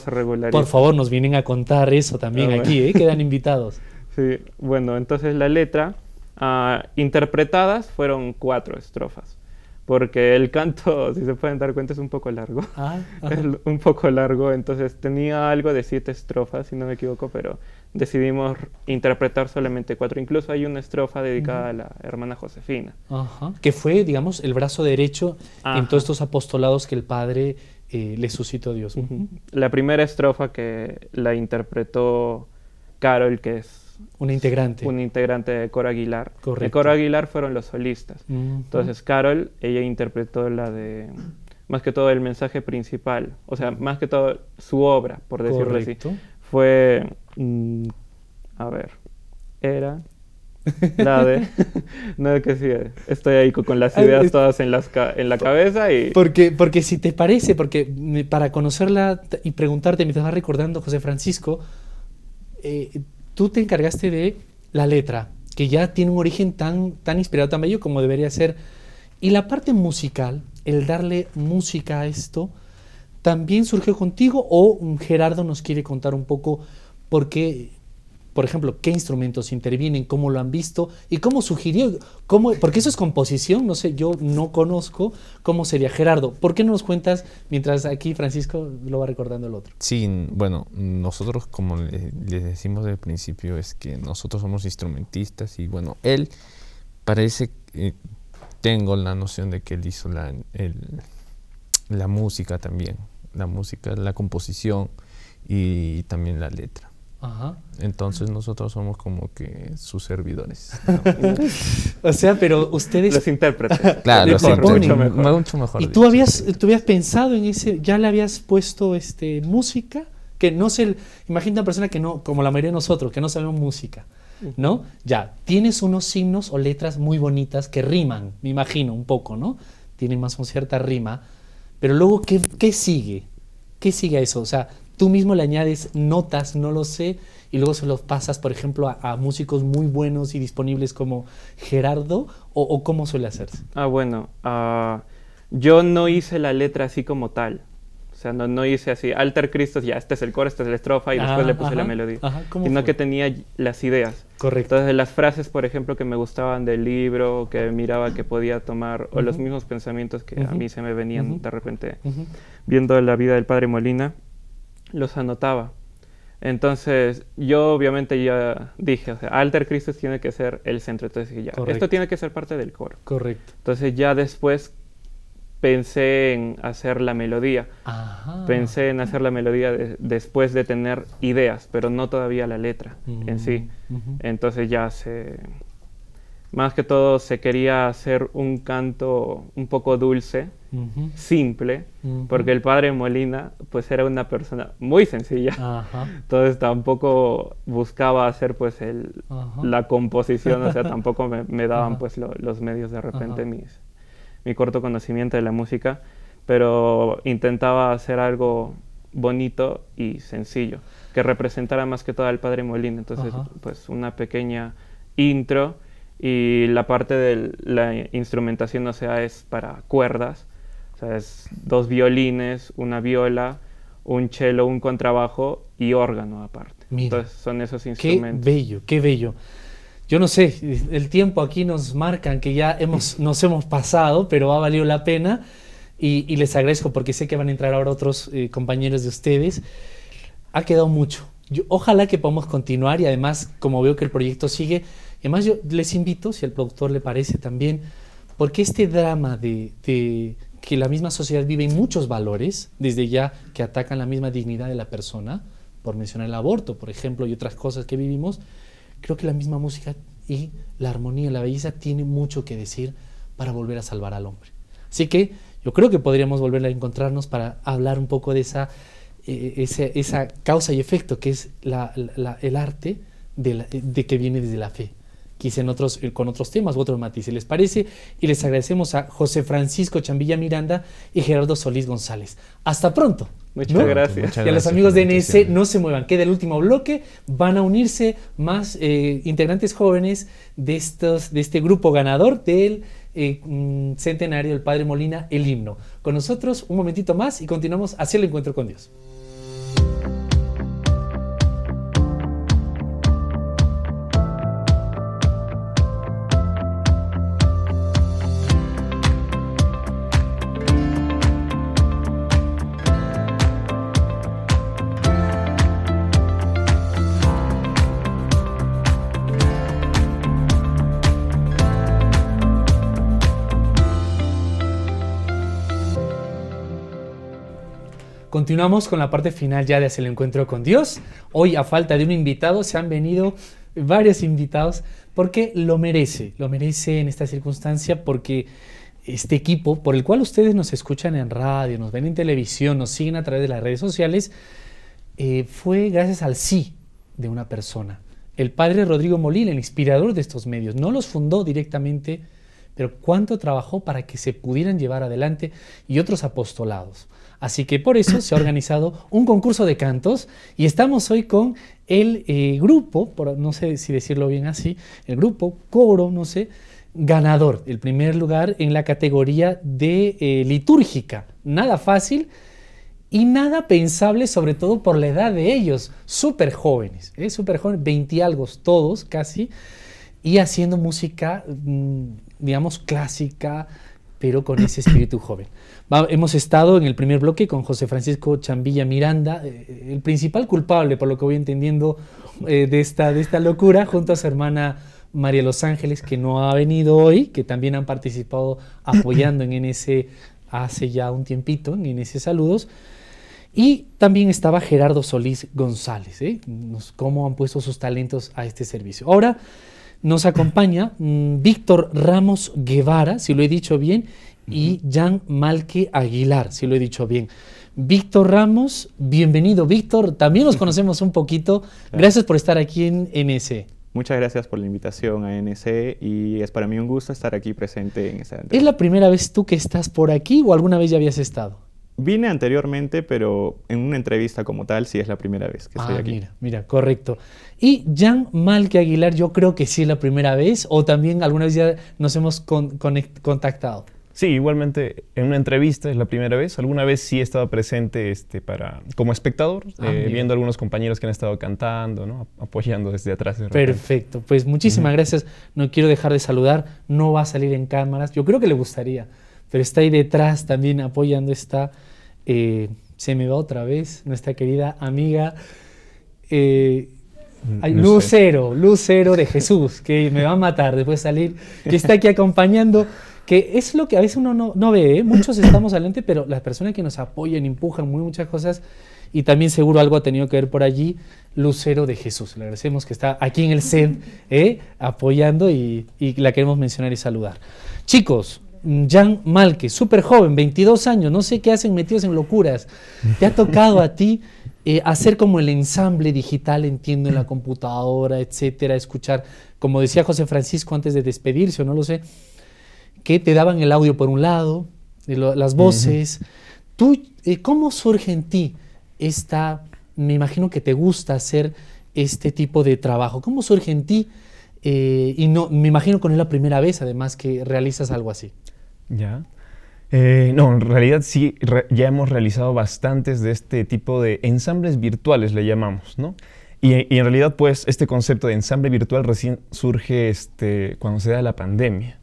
Por favor, nos vienen a contar eso también ah, aquí, ¿eh? quedan (laughs) invitados. Sí, bueno, entonces la letra, ah, interpretadas fueron cuatro estrofas porque el canto, (laughs) si se pueden dar cuenta, es un poco largo. Ah, (laughs) un poco largo, entonces tenía algo de siete estrofas, si no me equivoco, pero decidimos interpretar solamente cuatro. Incluso hay una estrofa dedicada a la hermana Josefina. Que fue, digamos, el brazo derecho en todos estos apostolados que el padre eh, le suscitó a Dios. La primera estrofa que la interpretó Carol, que es un integrante. Un integrante de Coro Aguilar. Correcto. De Coro Aguilar fueron los solistas. Mm, mm. Entonces, Carol, ella interpretó la de. Más que todo el mensaje principal, o sea, más que todo su obra, por decirlo así. Fue. Mm, a ver. Era. (laughs) La de. no, que sí, estoy ahí con las ideas todas en, las en la cabeza y. Porque, porque si te parece, porque para conocerla y preguntarte mientras vas recordando, José Francisco, eh, tú te encargaste de la letra, que ya tiene un origen tan, tan inspirado, tan bello como debería ser. Y la parte musical, el darle música a esto, ¿también surgió contigo o Gerardo nos quiere contar un poco por qué por ejemplo, qué instrumentos intervienen, cómo lo han visto y cómo sugirió, cómo, porque eso es composición, no sé, yo no conozco cómo sería Gerardo. ¿Por qué no nos cuentas mientras aquí Francisco lo va recordando el otro? Sí, bueno, nosotros como les le decimos desde principio es que nosotros somos instrumentistas y bueno, él parece, eh, tengo la noción de que él hizo la, la música también, la música, la composición y también la letra. Entonces nosotros somos como que sus servidores. (laughs) o sea, pero ustedes... Los intérpretes. (laughs) Claro, los intérpretes. Mucho Mucho mejor y tú habías, pensado en ese, ya le habías puesto este, música, que no se... Imagina una persona que no, como la mayoría de nosotros, que no sabemos música, ¿no? Ya, tienes unos signos o letras muy bonitas que riman, me imagino, un poco, ¿no? Tienen más una cierta rima. Pero luego, ¿qué, qué sigue? ¿Qué sigue a eso? O sea, Tú mismo le añades notas, no lo sé, y luego se los pasas, por ejemplo, a, músicos muy buenos y disponibles como Gerardo, o, cómo suele hacerse. Ah, bueno, ah, yo no hice la letra así como tal. O sea, no, no hice así, alter cristo, ya, este es el coro, esta es la estrofa, y después ah, le puse la melodía. sino que tenía las ideas. Correcto. Entonces, las frases, por ejemplo, que me gustaban del libro, que miraba que podía tomar, o los mismos pensamientos que a mí se me venían de repente viendo la vida del padre Molina los anotaba. Entonces, yo obviamente ya dije, Alter Christus tiene que ser el centro. Entonces ya, esto tiene que ser parte del coro. Correcto. Entonces ya después pensé en hacer la melodía. Pensé en hacer la melodía después de tener ideas, pero no todavía la letra en sí. Entonces ya se más que todo se quería hacer un canto un poco dulce, simple, porque el padre Molina pues era una persona muy sencilla. Entonces tampoco buscaba hacer pues la composición, o sea, (laughs) tampoco me, daban pues los medios de repente mis, mi corto conocimiento de la música, pero intentaba hacer algo bonito y sencillo, que representara más que todo al padre Molina. Entonces, pues una pequeña intro y la parte de la instrumentación, o sea, es para cuerdas, o sea, es dos violines, una viola, un cello, un contrabajo y órgano aparte. Entonces son esos instrumentos. Qué bello, qué bello. Yo no sé, el tiempo aquí nos marcan que ya hemos, (laughs) nos hemos pasado, pero ha valido la pena y, les agradezco porque sé que van a entrar ahora otros eh, compañeros de ustedes. Ha quedado mucho. ojalá que podamos continuar y además, como veo que el proyecto sigue, Además, yo les invito, si al productor le parece también, porque este drama de, que la misma sociedad vive en muchos valores, desde ya que atacan la misma dignidad de la persona, por mencionar el aborto, por ejemplo, y otras cosas que vivimos, creo que la misma música y la armonía, la belleza tiene mucho que decir para volver a salvar al hombre. Así que yo creo que podríamos volver a encontrarnos para hablar un poco de esa, eh, causa y efecto que es el arte de que viene desde la fe otros, eh, con otros temas u otros matices, ¿les parece? Y les agradecemos a José Francisco Chambilla Miranda y Gerardo Solís González. Hasta pronto. Muchas gracias. y a los amigos de NS, no se muevan, queda el último bloque, van a unirse más eh, integrantes jóvenes de, estos, de este grupo ganador del eh, mm, centenario del Padre Molina, el himno. Con nosotros un momentito más y continuamos hacia el encuentro con Dios. Continuamos con la parte final ya de Hacer el encuentro con Dios. Hoy, a falta de un invitado, se han venido varios invitados porque lo merece, lo merece en esta circunstancia porque este equipo por el cual ustedes nos escuchan en radio, nos ven en televisión, nos siguen a través de las redes sociales, eh, fue gracias al sí de una persona. El padre Rodrigo Molina, el inspirador de estos medios, no los fundó directamente, pero cuánto trabajó para que se pudieran llevar adelante y otros apostolados. Así que por eso se ha organizado un concurso de cantos y estamos hoy con el eh, grupo, por, no sé si decirlo bien así, el grupo coro, no sé, ganador, el primer lugar en la categoría de eh, litúrgica. Nada fácil y nada pensable, sobre todo por la edad de ellos, súper jóvenes, ¿eh? súper jóvenes, 20 algo todos casi, y haciendo música, mm, digamos, clásica, pero con ese espíritu joven. hemos estado en el primer bloque con José Francisco Chambilla Miranda, eh, eh, el principal culpable, por lo que voy entendiendo, eh, de, esta, de esta locura, junto a su hermana María Los Ángeles, que no ha venido hoy, que también han participado apoyando en NS hace ya un tiempito, en NS Saludos. Y también estaba Gerardo Solís González, ¿eh? cómo han puesto sus talentos a este servicio. Ahora nos acompaña mm, Víctor Ramos Guevara, si lo he dicho bien, y Jan Malque Aguilar, si lo he dicho bien. Víctor Ramos, bienvenido Víctor, también nos (laughs) conocemos un poquito. Gracias por estar aquí en NSE. Muchas gracias por la invitación a NC y es para mí un gusto estar aquí presente en esta. ¿Es la primera vez tú que estás por aquí o alguna vez ya habías estado? Vine anteriormente, pero en una entrevista como tal sí es la primera vez que estoy ah, aquí. Mira, mira, correcto. Y Jan Malque Aguilar, yo creo que sí es la primera vez, o también alguna vez ya nos hemos contactado. Sí, igualmente en una entrevista es la primera vez. Alguna vez sí he estado presente este, para, como espectador, ah, eh, viendo algunos compañeros que han estado cantando, ¿no? apoyando desde atrás. Perfecto, pues muchísimas gracias. No quiero dejar de saludar, no va a salir en cámaras. Yo creo que le gustaría, pero está ahí detrás también apoyando esta eh, se me va otra vez nuestra querida amiga eh, mm, Lucero, Lucero de Jesús, que me va a matar después de salir, que está aquí acompañando, que es lo que a veces uno no, ve, ¿eh? muchos estamos adelante, pero las personas que nos apoyan, empujan muy muchas cosas, y también seguro algo ha tenido que ver por allí, Lucero de Jesús. Le agradecemos que está aquí en el set apoyando y la queremos mencionar y saludar. Chicos, Jan Malke, súper joven, 22 años, no sé qué hacen metidos en locuras. Te ha tocado a ti eh, hacer como el ensamble digital, entiendo, en la computadora, etcétera, escuchar, como decía José Francisco antes de despedirse, o no lo sé, que te daban el audio por un lado, eh, las voces. ¿Tú, eh, ¿Cómo surge en ti esta, me imagino que te gusta hacer este tipo de trabajo? ¿Cómo surge en ti? y no, me imagino que no es la primera vez, además, que realizas algo así. Ya. Eh, no, en realidad sí, ya hemos realizado bastantes de este tipo de ensambles virtuales, le llamamos, ¿no? Y, en realidad, pues, este concepto de ensamble virtual recién surge este, cuando se da la pandemia.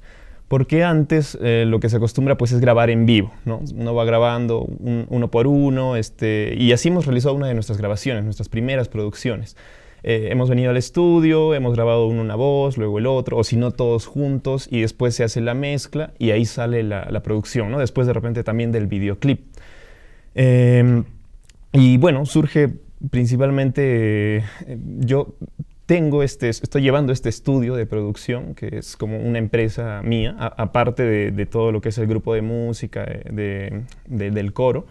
Porque antes eh, lo que se acostumbra pues es grabar en vivo, ¿no? Uno va grabando uno por uno, este, y así hemos realizado una de nuestras grabaciones, nuestras primeras producciones. Eh, hemos venido al estudio, hemos grabado uno una voz, luego el otro, o si no todos juntos, y después se hace la mezcla y ahí sale la, producción, ¿no? Después de repente también del videoclip. Em, y bueno, surge principalmente, eh, yo tengo este, estoy llevando este estudio de producción, que es como una empresa mía, aparte de, todo lo que es el grupo de música, eh, del coro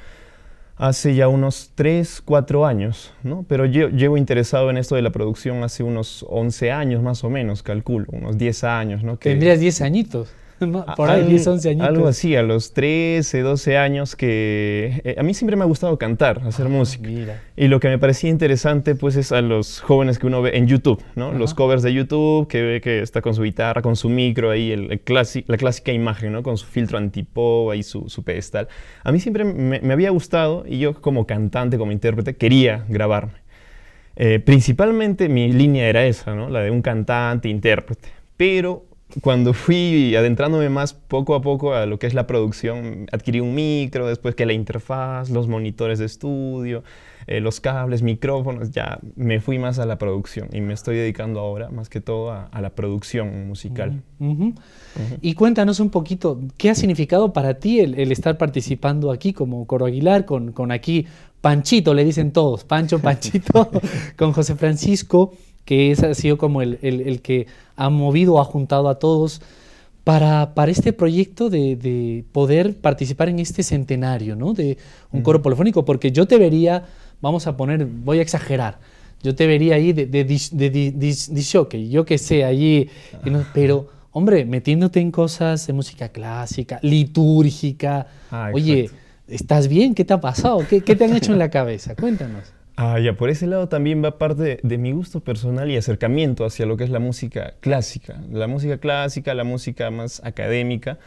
hace ya unos 3, 4 años, ¿no? pero yo llevo interesado en esto de la producción hace unos 11 años más o menos, calculo, unos 10 años. ¿no? Tendrías 10 añitos. (laughs) Por ahí, Algo así, a los 13, 12 años, que eh, a mí siempre me ha gustado cantar, hacer ah, música. Y lo que me parecía interesante, pues, es a los jóvenes que uno ve en YouTube, ¿no? Los covers de YouTube, que ve que está con su guitarra, con su micro ahí, el, la clásica imagen, ¿no? Con su filtro antipop, ahí su, pedestal. A mí siempre me, había gustado y yo como cantante, como intérprete, quería grabarme. Eh, principalmente mi línea era esa, ¿no? la de un cantante, intérprete. Pero cuando fui adentrándome más poco a poco a lo que es la producción, adquirí un micro, después que la interfaz, los monitores de estudio, eh, los cables, micrófonos, ya me fui más a la producción y me estoy dedicando ahora más que todo a, la producción musical. Y cuéntanos un poquito, ¿qué ha significado para ti el, estar participando aquí como Coro Aguilar, con aquí Panchito, le dicen todos, Pancho, Panchito, (laughs) con José Francisco? que es ha sido como el, que ha movido, ha juntado a todos para, para este proyecto de, poder participar en este centenario, ¿no? De un coro polifónico, porque yo te vería, vamos a poner, voy a exagerar, yo te vería ahí de, de, de, yo que sé, allí, pero hombre, metiéndote en cosas de música clásica, litúrgica, ah, oye, ¿estás bien? ¿Qué te ha pasado? ¿Qué, ¿Qué te han hecho en la cabeza? Cuéntanos. Ah, ya, por ese lado también va parte de, mi gusto personal y acercamiento hacia lo que es la música clásica, la música clásica, la música más académica.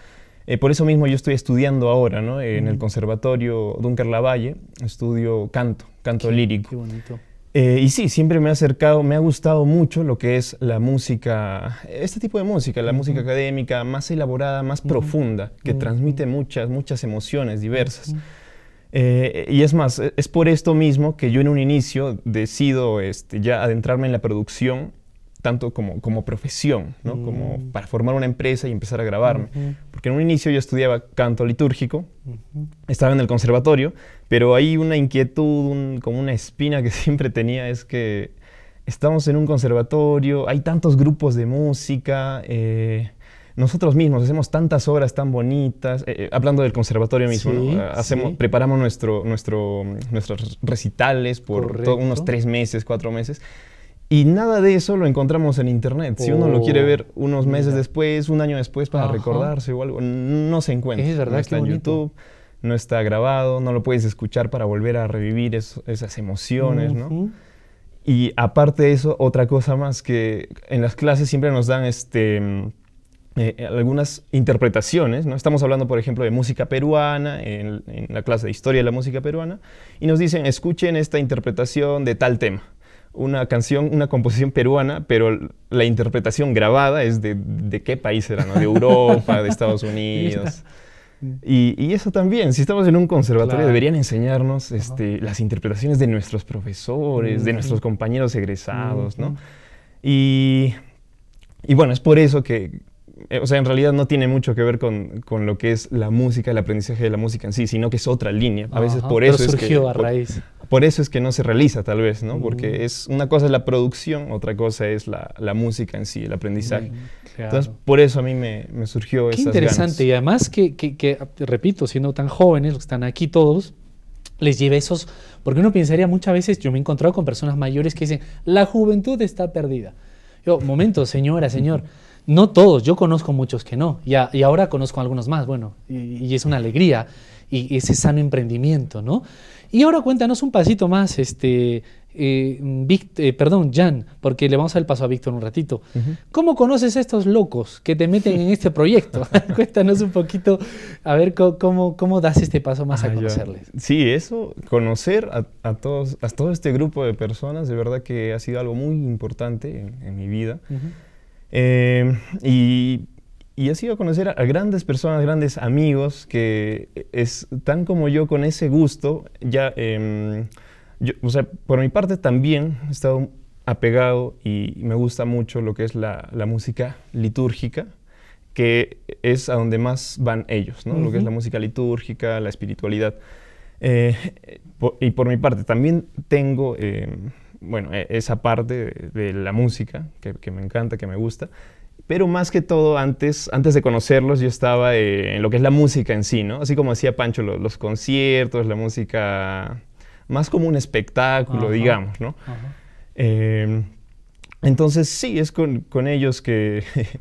Eh, por eso mismo yo estoy estudiando ahora, ¿no? En el Conservatorio Dunker Lavalle, estudio canto, canto lírico. Qué bonito. Eh, y sí, siempre me ha acercado, me ha gustado mucho lo que es la música, este tipo de música, la música académica más elaborada, más profunda, que transmite muchas, muchas emociones diversas. Eh, y es más, e, es por esto mismo que yo en un inicio decido este, ya adentrarme en la producción tanto como, como profesión, mm. como para formar una empresa y empezar a grabarme. Porque en un inicio yo estudiaba canto litúrgico, estaba en el conservatorio, pero hay una inquietud, como una espina que (laughs) siempre tenía, es que estamos en un conservatorio, hay tantos grupos de música, eh, nosotros mismos hacemos tantas obras tan bonitas, eh, eh, hablando del conservatorio mismo, eh, hacemos, preparamos nuestro, nuestro, nuestros recitales por unos tres meses, cuatro meses. Y nada de eso lo encontramos en internet. Si uno lo quiere oh, ver unos meses después, un año después para recordarse o algo, no se encuentra. Es verdad, no está en YouTube, no está grabado, no lo puedes escuchar para volver a revivir esas emociones, ¿no? Y aparte de eso, otra cosa más que en las clases siempre nos dan este eh, algunas interpretaciones, ¿no? Estamos hablando, por ejemplo, de música peruana, en, la clase de historia de la música peruana, y nos dicen, escuchen esta interpretación de tal tema. Una canción, una composición peruana, pero la interpretación grabada es de, de qué país era, ¿no? De (laughs) Europa, de Estados Unidos. Mm. Y, y, eso también, si estamos en un conservatorio, deberían enseñarnos este, las interpretaciones de nuestros profesores, de mm. nuestros compañeros egresados, ¿no? Y, y bueno, es por eso que eh, o sea, en realidad no tiene mucho que ver con, lo que es la música, el aprendizaje de la música en sí, sino que es otra línea. A veces por eso surgió es que, a raíz. Por, eso es que no se realiza tal vez, ¿no? Porque mm. es una cosa es la producción, otra cosa es la, música en sí, el aprendizaje. Mm, Entonces, por eso a mí me, me surgió Qué interesante, y además que, que, repito, siendo tan jóvenes, los que están aquí todos, les lleve esos, porque uno pensaría muchas veces, yo me he encontrado con personas mayores que dicen, la juventud está perdida. Yo, momento, señora, señor. (laughs) No todos, yo conozco muchos que no, y, ahora conozco algunos más, bueno, y, es una alegría, y, ese sano emprendimiento, ¿no? Y ahora cuéntanos un pasito más, este, eh, eh, perdón, Jan, porque le vamos a dar el paso a Víctor un ratito. ¿Cómo conoces a estos locos que te meten en este proyecto? (laughs) (laughs) cuéntanos un poquito, a ver cómo, cómo das este paso más ah, a conocerles. Sí, eso, conocer a, todos, a todo este grupo de personas, de verdad que ha sido algo muy importante en, mi vida. Eh, y, y, sido a conocer a, grandes personas, grandes amigos que tan como yo con ese gusto. Ya, em, por mi parte también he estado apegado y me gusta mucho lo que es la, música litúrgica que es a donde más van ellos, ¿no? Lo que es la música litúrgica, la espiritualidad. Eh, y por mi parte, también tengo em, bueno, e, esa parte de, la música que, me encanta, que me gusta. Pero más que todo, antes, antes de conocerlos, yo estaba eh, en lo que es la música en sí, ¿no? Así como decía Pancho, los conciertos, la música, más como un espectáculo, digamos, ¿no? Em, entonces sí, es con, ellos que... (laughs)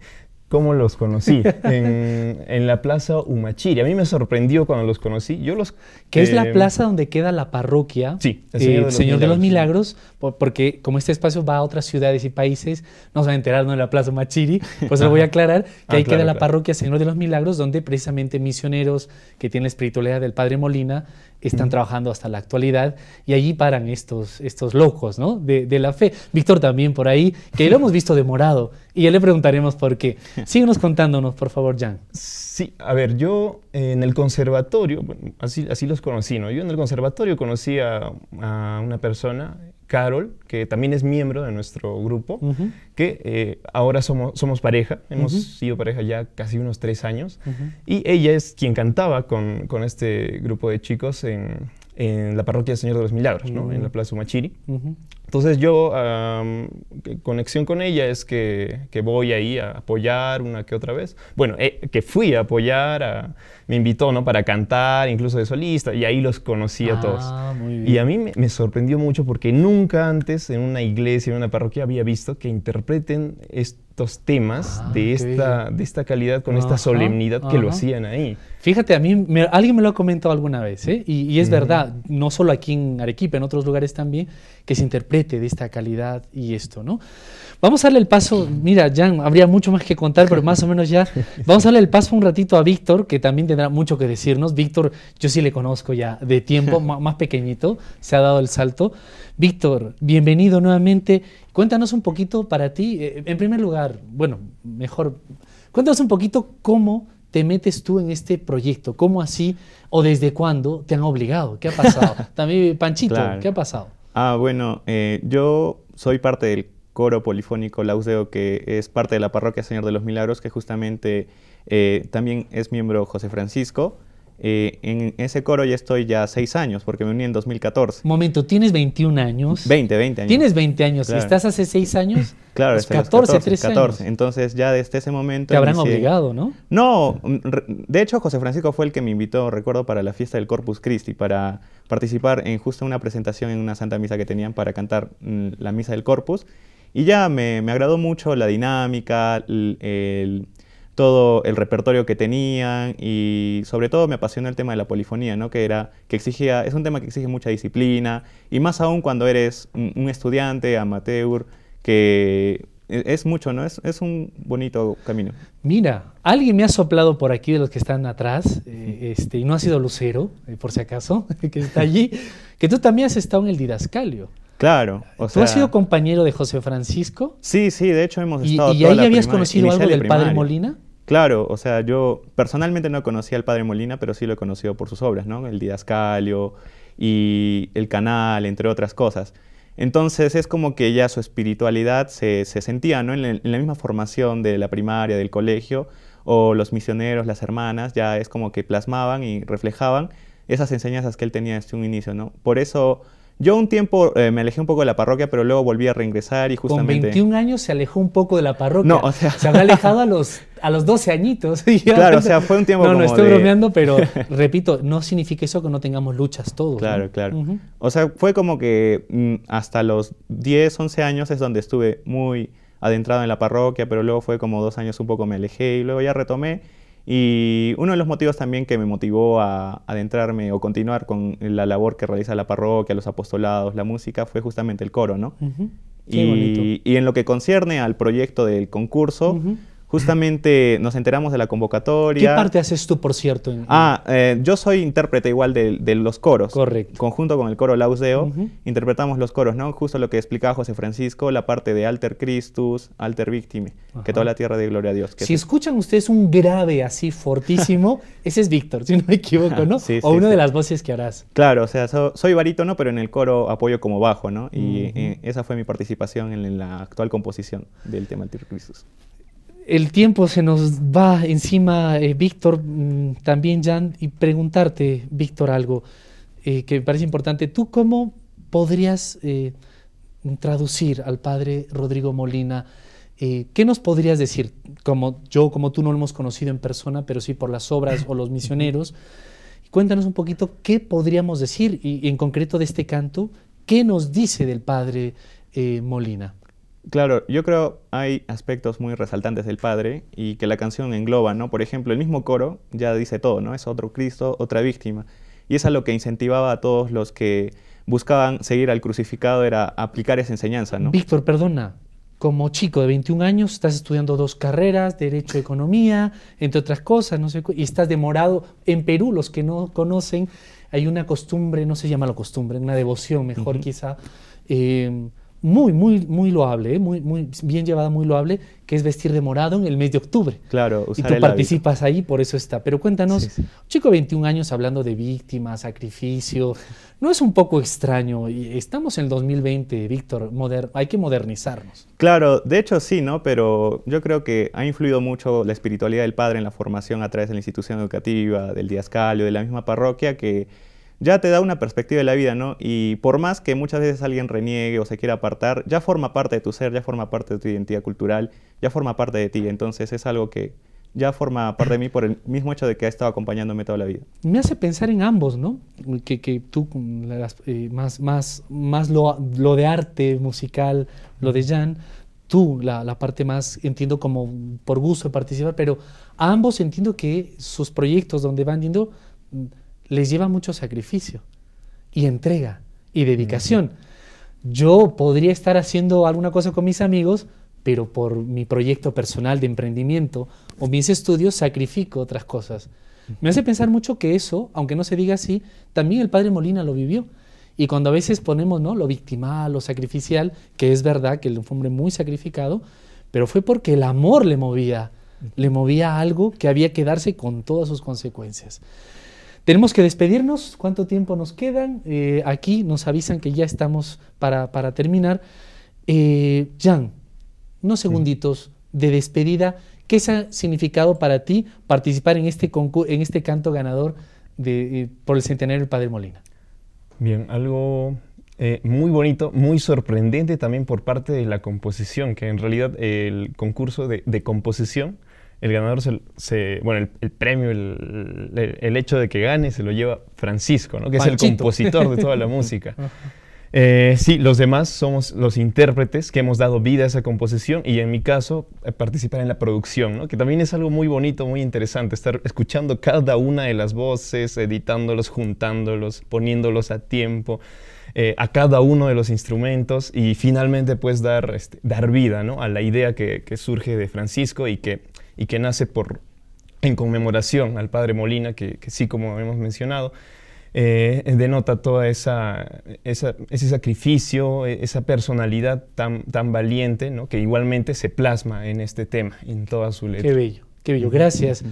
¿Cómo los conocí? (laughs) en, la Plaza Humachiri. A mí me sorprendió cuando los conocí. Yo los... Que es la em, plaza donde queda la parroquia. Sí, el Señor, eh, de los Milagros porque como este espacio va a otras ciudades y países, no se van a enterar de la Plaza Machiri, pues lo voy a (laughs) ah, aclarar, que ahí queda la parroquia Señor de los Milagros, donde precisamente misioneros que tienen la espiritualidad del Padre Molina están trabajando hasta la actualidad y allí paran estos, estos locos ¿no? de, la fe. Víctor también por ahí, que lo hemos visto demorado y ya le preguntaremos por qué. (laughs) Síguenos contándonos, por favor, Jan. Sí, a ver, yo eh, en el conservatorio, así, los conocí, ¿no? Yo en el conservatorio conocí a una persona Carol, que también es miembro de nuestro grupo, que eh, ahora somos, somos pareja, hemos sido pareja ya casi unos tres años, y ella es quien cantaba con, con este grupo de chicos en, la parroquia del Señor de los Milagros, ¿no? en la Plaza Humachiri. Entonces yo, conexión con ella es que, que, voy ahí a apoyar una que otra vez, bueno, eh, que fui a apoyar, a me invitó, ¿no? Para cantar, incluso de solista, y ahí los conocí a todos. Ah, y a mí me, sorprendió mucho porque nunca antes en una iglesia, en una parroquia, había visto que interpreten estos temas ah, de, esta, de esta calidad, con esta solemnidad que lo hacían ahí. Fíjate, a mí alguien me lo ha comentado alguna vez, ¿eh? y, es verdad, no solo aquí en Arequipa, en otros lugares también, que se interprete de esta calidad y esto, ¿no? Vamos a darle el paso, mira, Jan, habría mucho más que contar, pero más o menos ya. (laughs) Vamos a darle el paso un ratito a Víctor, que también tendrá mucho que decirnos. Víctor, yo sí le conozco ya de tiempo, (laughs) más pequeñito, se ha dado el salto. Víctor, bienvenido nuevamente. Cuéntanos un poquito para ti, eh, en primer lugar, bueno, mejor, cuéntanos un poquito cómo te metes tú en este proyecto, cómo así o desde cuándo te han obligado, qué ha pasado. (laughs) También, eh, Panchito, ¿qué ha pasado? Ah, bueno, eh, yo soy parte del coro polifónico Lausdeo, que es parte de la parroquia Señor de los Milagros, que justamente eh, también es miembro José Francisco. Eh, en ese coro ya estoy ya seis años, porque me uní en 2014. Momento, tienes 21 años. 20, 20 años. Tienes 20 años. ¿Estás hace seis años? (laughs) Claro, es 14, 14, 13 Entonces ya desde ese momento... Te habrán obligado, ¿no? No, de hecho José Francisco fue el que me invitó, recuerdo, para la fiesta del Corpus Christi, para participar en justo una presentación en una santa misa que tenían para cantar mm, la misa del Corpus. Y ya me, agradó mucho la dinámica, el todo el repertorio que tenían y sobre todo me apasionó el tema de la polifonía, ¿no? que, era, que exigía, es un tema que exige mucha disciplina y más aún cuando eres un, estudiante amateur que e, es mucho, ¿no? Es, un bonito camino. Mira, alguien me ha soplado por aquí de los que están atrás, eh, este, y no ha sido Lucero, eh, por si acaso, (laughs) que está allí, que tú también has estado en el Didascalio. Claro. O ¿Tú has sido compañero de José Francisco? Sí, sí, de hecho hemos estado. ¿Y, y ahí habías conocido algo del padre Molina? Claro, o sea, yo personalmente no conocía al padre Molina, pero sí lo he conocido por sus obras, ¿no? El Didascalio y El Canal, entre otras cosas. Entonces es como que ya su espiritualidad se, sentía, ¿no? En, en la misma formación de la primaria, del colegio, o los misioneros, las hermanas, ya es como que plasmaban y reflejaban esas enseñanzas que él tenía desde un inicio, ¿no? Por eso yo un tiempo eh, me alejé un poco de la parroquia, pero luego volví a reingresar y justamente... Con 21 años se alejó un poco de la parroquia. No, o sea... Se habrá alejado a los, a los 12 añitos. (laughs) claro, o sea, fue un tiempo No, como no, estoy bromeando, pero (laughs) repito, no significa eso que no tengamos luchas todos. Claro, claro. O sea, fue como que mm, hasta los 10, 11 años es donde estuve muy adentrado en la parroquia, pero luego fue como dos años un poco me alejé y luego ya retomé. Y uno de los motivos también que me motivó a adentrarme o continuar con la labor que realiza la parroquia, los apostolados, la música, fue justamente el coro, ¿no? y, bonito. y en lo que concierne al proyecto del concurso, Justamente nos enteramos de la convocatoria. ¿Qué parte haces tú, por cierto? Ah, eh, yo soy intérprete igual de, los coros. Correcto. Conjunto con el coro Lauseo interpretamos los coros, ¿no? Justo lo que explicaba José Francisco, la parte de Alter Christus, Alter Victime, que toda la tierra de gloria a Dios. si escuchan ustedes un grave así fortísimo, (laughs) ese es Víctor, si no me equivoco, ¿no? (laughs) sí, o una de las voces que harás. Claro, o sea, soy barítono, pero en el coro apoyo como bajo, ¿no? Y eh, esa fue mi participación en la actual composición del tema Alter Christus el tiempo se nos va encima, eh, Víctor, mm, también Jan, y preguntarte, Víctor, algo eh, que me parece importante. ¿Tú cómo podrías eh, traducir al padre Rodrigo Molina? ¿Qué nos podrías decir? Como yo, como tú no lo hemos conocido en persona, pero sí por las obras o los misioneros. Cuéntanos un poquito qué podríamos decir y en concreto de este canto, qué nos dice del padre Molina. Claro, yo creo hay aspectos muy resaltantes del Padre y que la canción engloba, ¿no? Por ejemplo, el mismo coro ya dice todo, ¿no? Es otro Cristo, otra víctima. Y es a lo que incentivaba a todos los que buscaban seguir al crucificado, era aplicar esa enseñanza, ¿no? Víctor, perdona, como chico de 21 años estás estudiando dos carreras, Derecho, Economía, entre otras cosas, no sé, y estás demorado. En Perú, los que no conocen, hay una costumbre, no se llama la costumbre, una devoción mejor quizá. Eh, muy, muy, muy loable, ¿eh? muy, muy bien llevada, muy loable, que es vestir de morado en el mes de octubre. Claro, usar Y tú participas ahí, por eso está. Pero cuéntanos, chico de 21 años hablando de víctimas, sacrificio, ¿no es un poco extraño? Estamos en el 2020, Víctor, hay que modernizarnos. Claro, de hecho sí, ¿no? Pero yo creo que ha influido mucho la espiritualidad del padre en la formación a través de la institución educativa, del diascalio, de la misma parroquia, que ya te da una perspectiva de la vida, ¿no? Y por más que muchas veces alguien reniegue o se quiera apartar, ya forma parte de tu ser, ya forma parte de tu identidad cultural, ya forma parte de ti. Entonces es algo que ya forma parte de mí por el mismo hecho de que ha estado acompañándome toda la vida. Me hace pensar en ambos, ¿no? Que, que tú, eh, más, más, más lo, lo, de arte musical, lo de Jan, tú la, la parte más, entiendo como por gusto de participar, pero ambos entiendo que sus proyectos donde van yendo les lleva mucho sacrificio y entrega y dedicación. Yo podría estar haciendo alguna cosa con mis amigos, pero por mi proyecto personal de emprendimiento o mis estudios sacrifico otras cosas. Me hace pensar mucho que eso, aunque no se diga así, también el padre Molina lo vivió. Y cuando a veces ponemos ¿no? lo victimal, lo sacrificial, que es verdad que él fue un hombre muy sacrificado, pero fue porque el amor le movía, le movía algo que había que darse con todas sus consecuencias. Tenemos que despedirnos. ¿Cuánto tiempo nos quedan? Eh, aquí nos avisan que ya estamos para, terminar. Eh, Jan, unos segunditos de despedida. ¿Qué ha significado para ti participar en este, en este canto ganador eh, por el centenario del Padre Molina? Bien, algo muy bonito, muy sorprendente también por parte de la composición, que en realidad el concurso de composición el ganador se, bueno, el, premio, el, hecho de que gane se lo lleva Francisco, Que es el compositor de toda la música. (laughs) Eh, sí, los demás somos los intérpretes que hemos dado vida a esa composición y en mi caso eh, participar en la producción, que también es algo muy bonito, muy interesante, estar escuchando cada una de las voces, editándolos, juntándolos, poniéndolos a tiempo. Eh, a cada uno de los instrumentos y finalmente pues dar, este, dar vida ¿no? a la idea que, surge de Francisco y que y que nace por, en conmemoración al padre Molina, que, sí, como hemos mencionado, eh, denota todo ese sacrificio, e, esa personalidad tan, tan valiente, ¿no? que igualmente se plasma en este tema, en toda su letra. Qué bello, qué bello, gracias.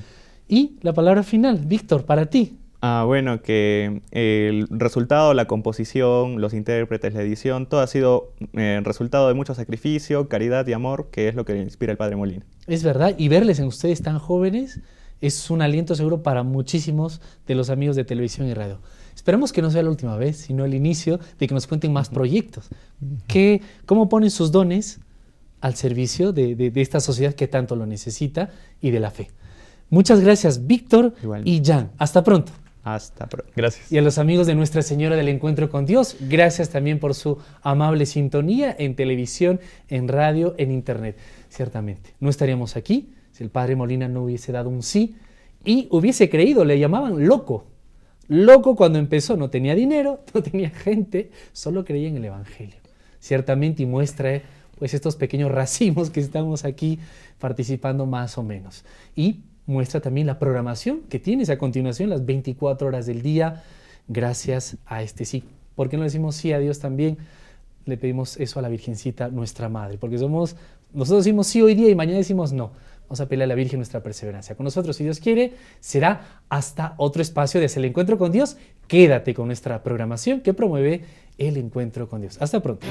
Y la palabra final, Víctor, para ti. Ah, bueno, que el resultado, la composición, los intérpretes, la edición, todo ha sido eh, resultado de mucho sacrificio, caridad y amor, que es lo que le inspira el Padre Molina. Es verdad, y verles en ustedes tan jóvenes es un aliento seguro para muchísimos de los amigos de televisión y radio. Esperemos que no sea la última vez, sino el inicio de que nos cuenten más proyectos. ¿Cómo ponen sus dones al servicio de, de esta sociedad que tanto lo necesita y de la fe? Muchas gracias, Víctor y Jan. Hasta pronto. Hasta pronto. Gracias. Y a los amigos de Nuestra Señora del Encuentro con Dios, gracias también por su amable sintonía en televisión, en radio, en internet. Ciertamente, no estaríamos aquí si el Padre Molina no hubiese dado un sí y hubiese creído, le llamaban loco. Loco cuando empezó, no tenía dinero, (laughs) no tenía gente, solo creía en el Evangelio. Ciertamente, y muestra eh, pues estos pequeños racimos que estamos aquí participando más o menos. Y muestra también la programación que tienes a continuación, las 24 horas del día, gracias a este sí. ¿Por qué no decimos sí a Dios también? Le pedimos eso a la Virgencita, nuestra Madre, porque somos, nosotros decimos sí hoy día y mañana decimos no. Vamos a pedirle a la Virgen nuestra perseverancia. Con nosotros, si Dios quiere, será hasta otro espacio desde el encuentro con Dios. Quédate con nuestra programación que promueve el encuentro con Dios. Hasta pronto.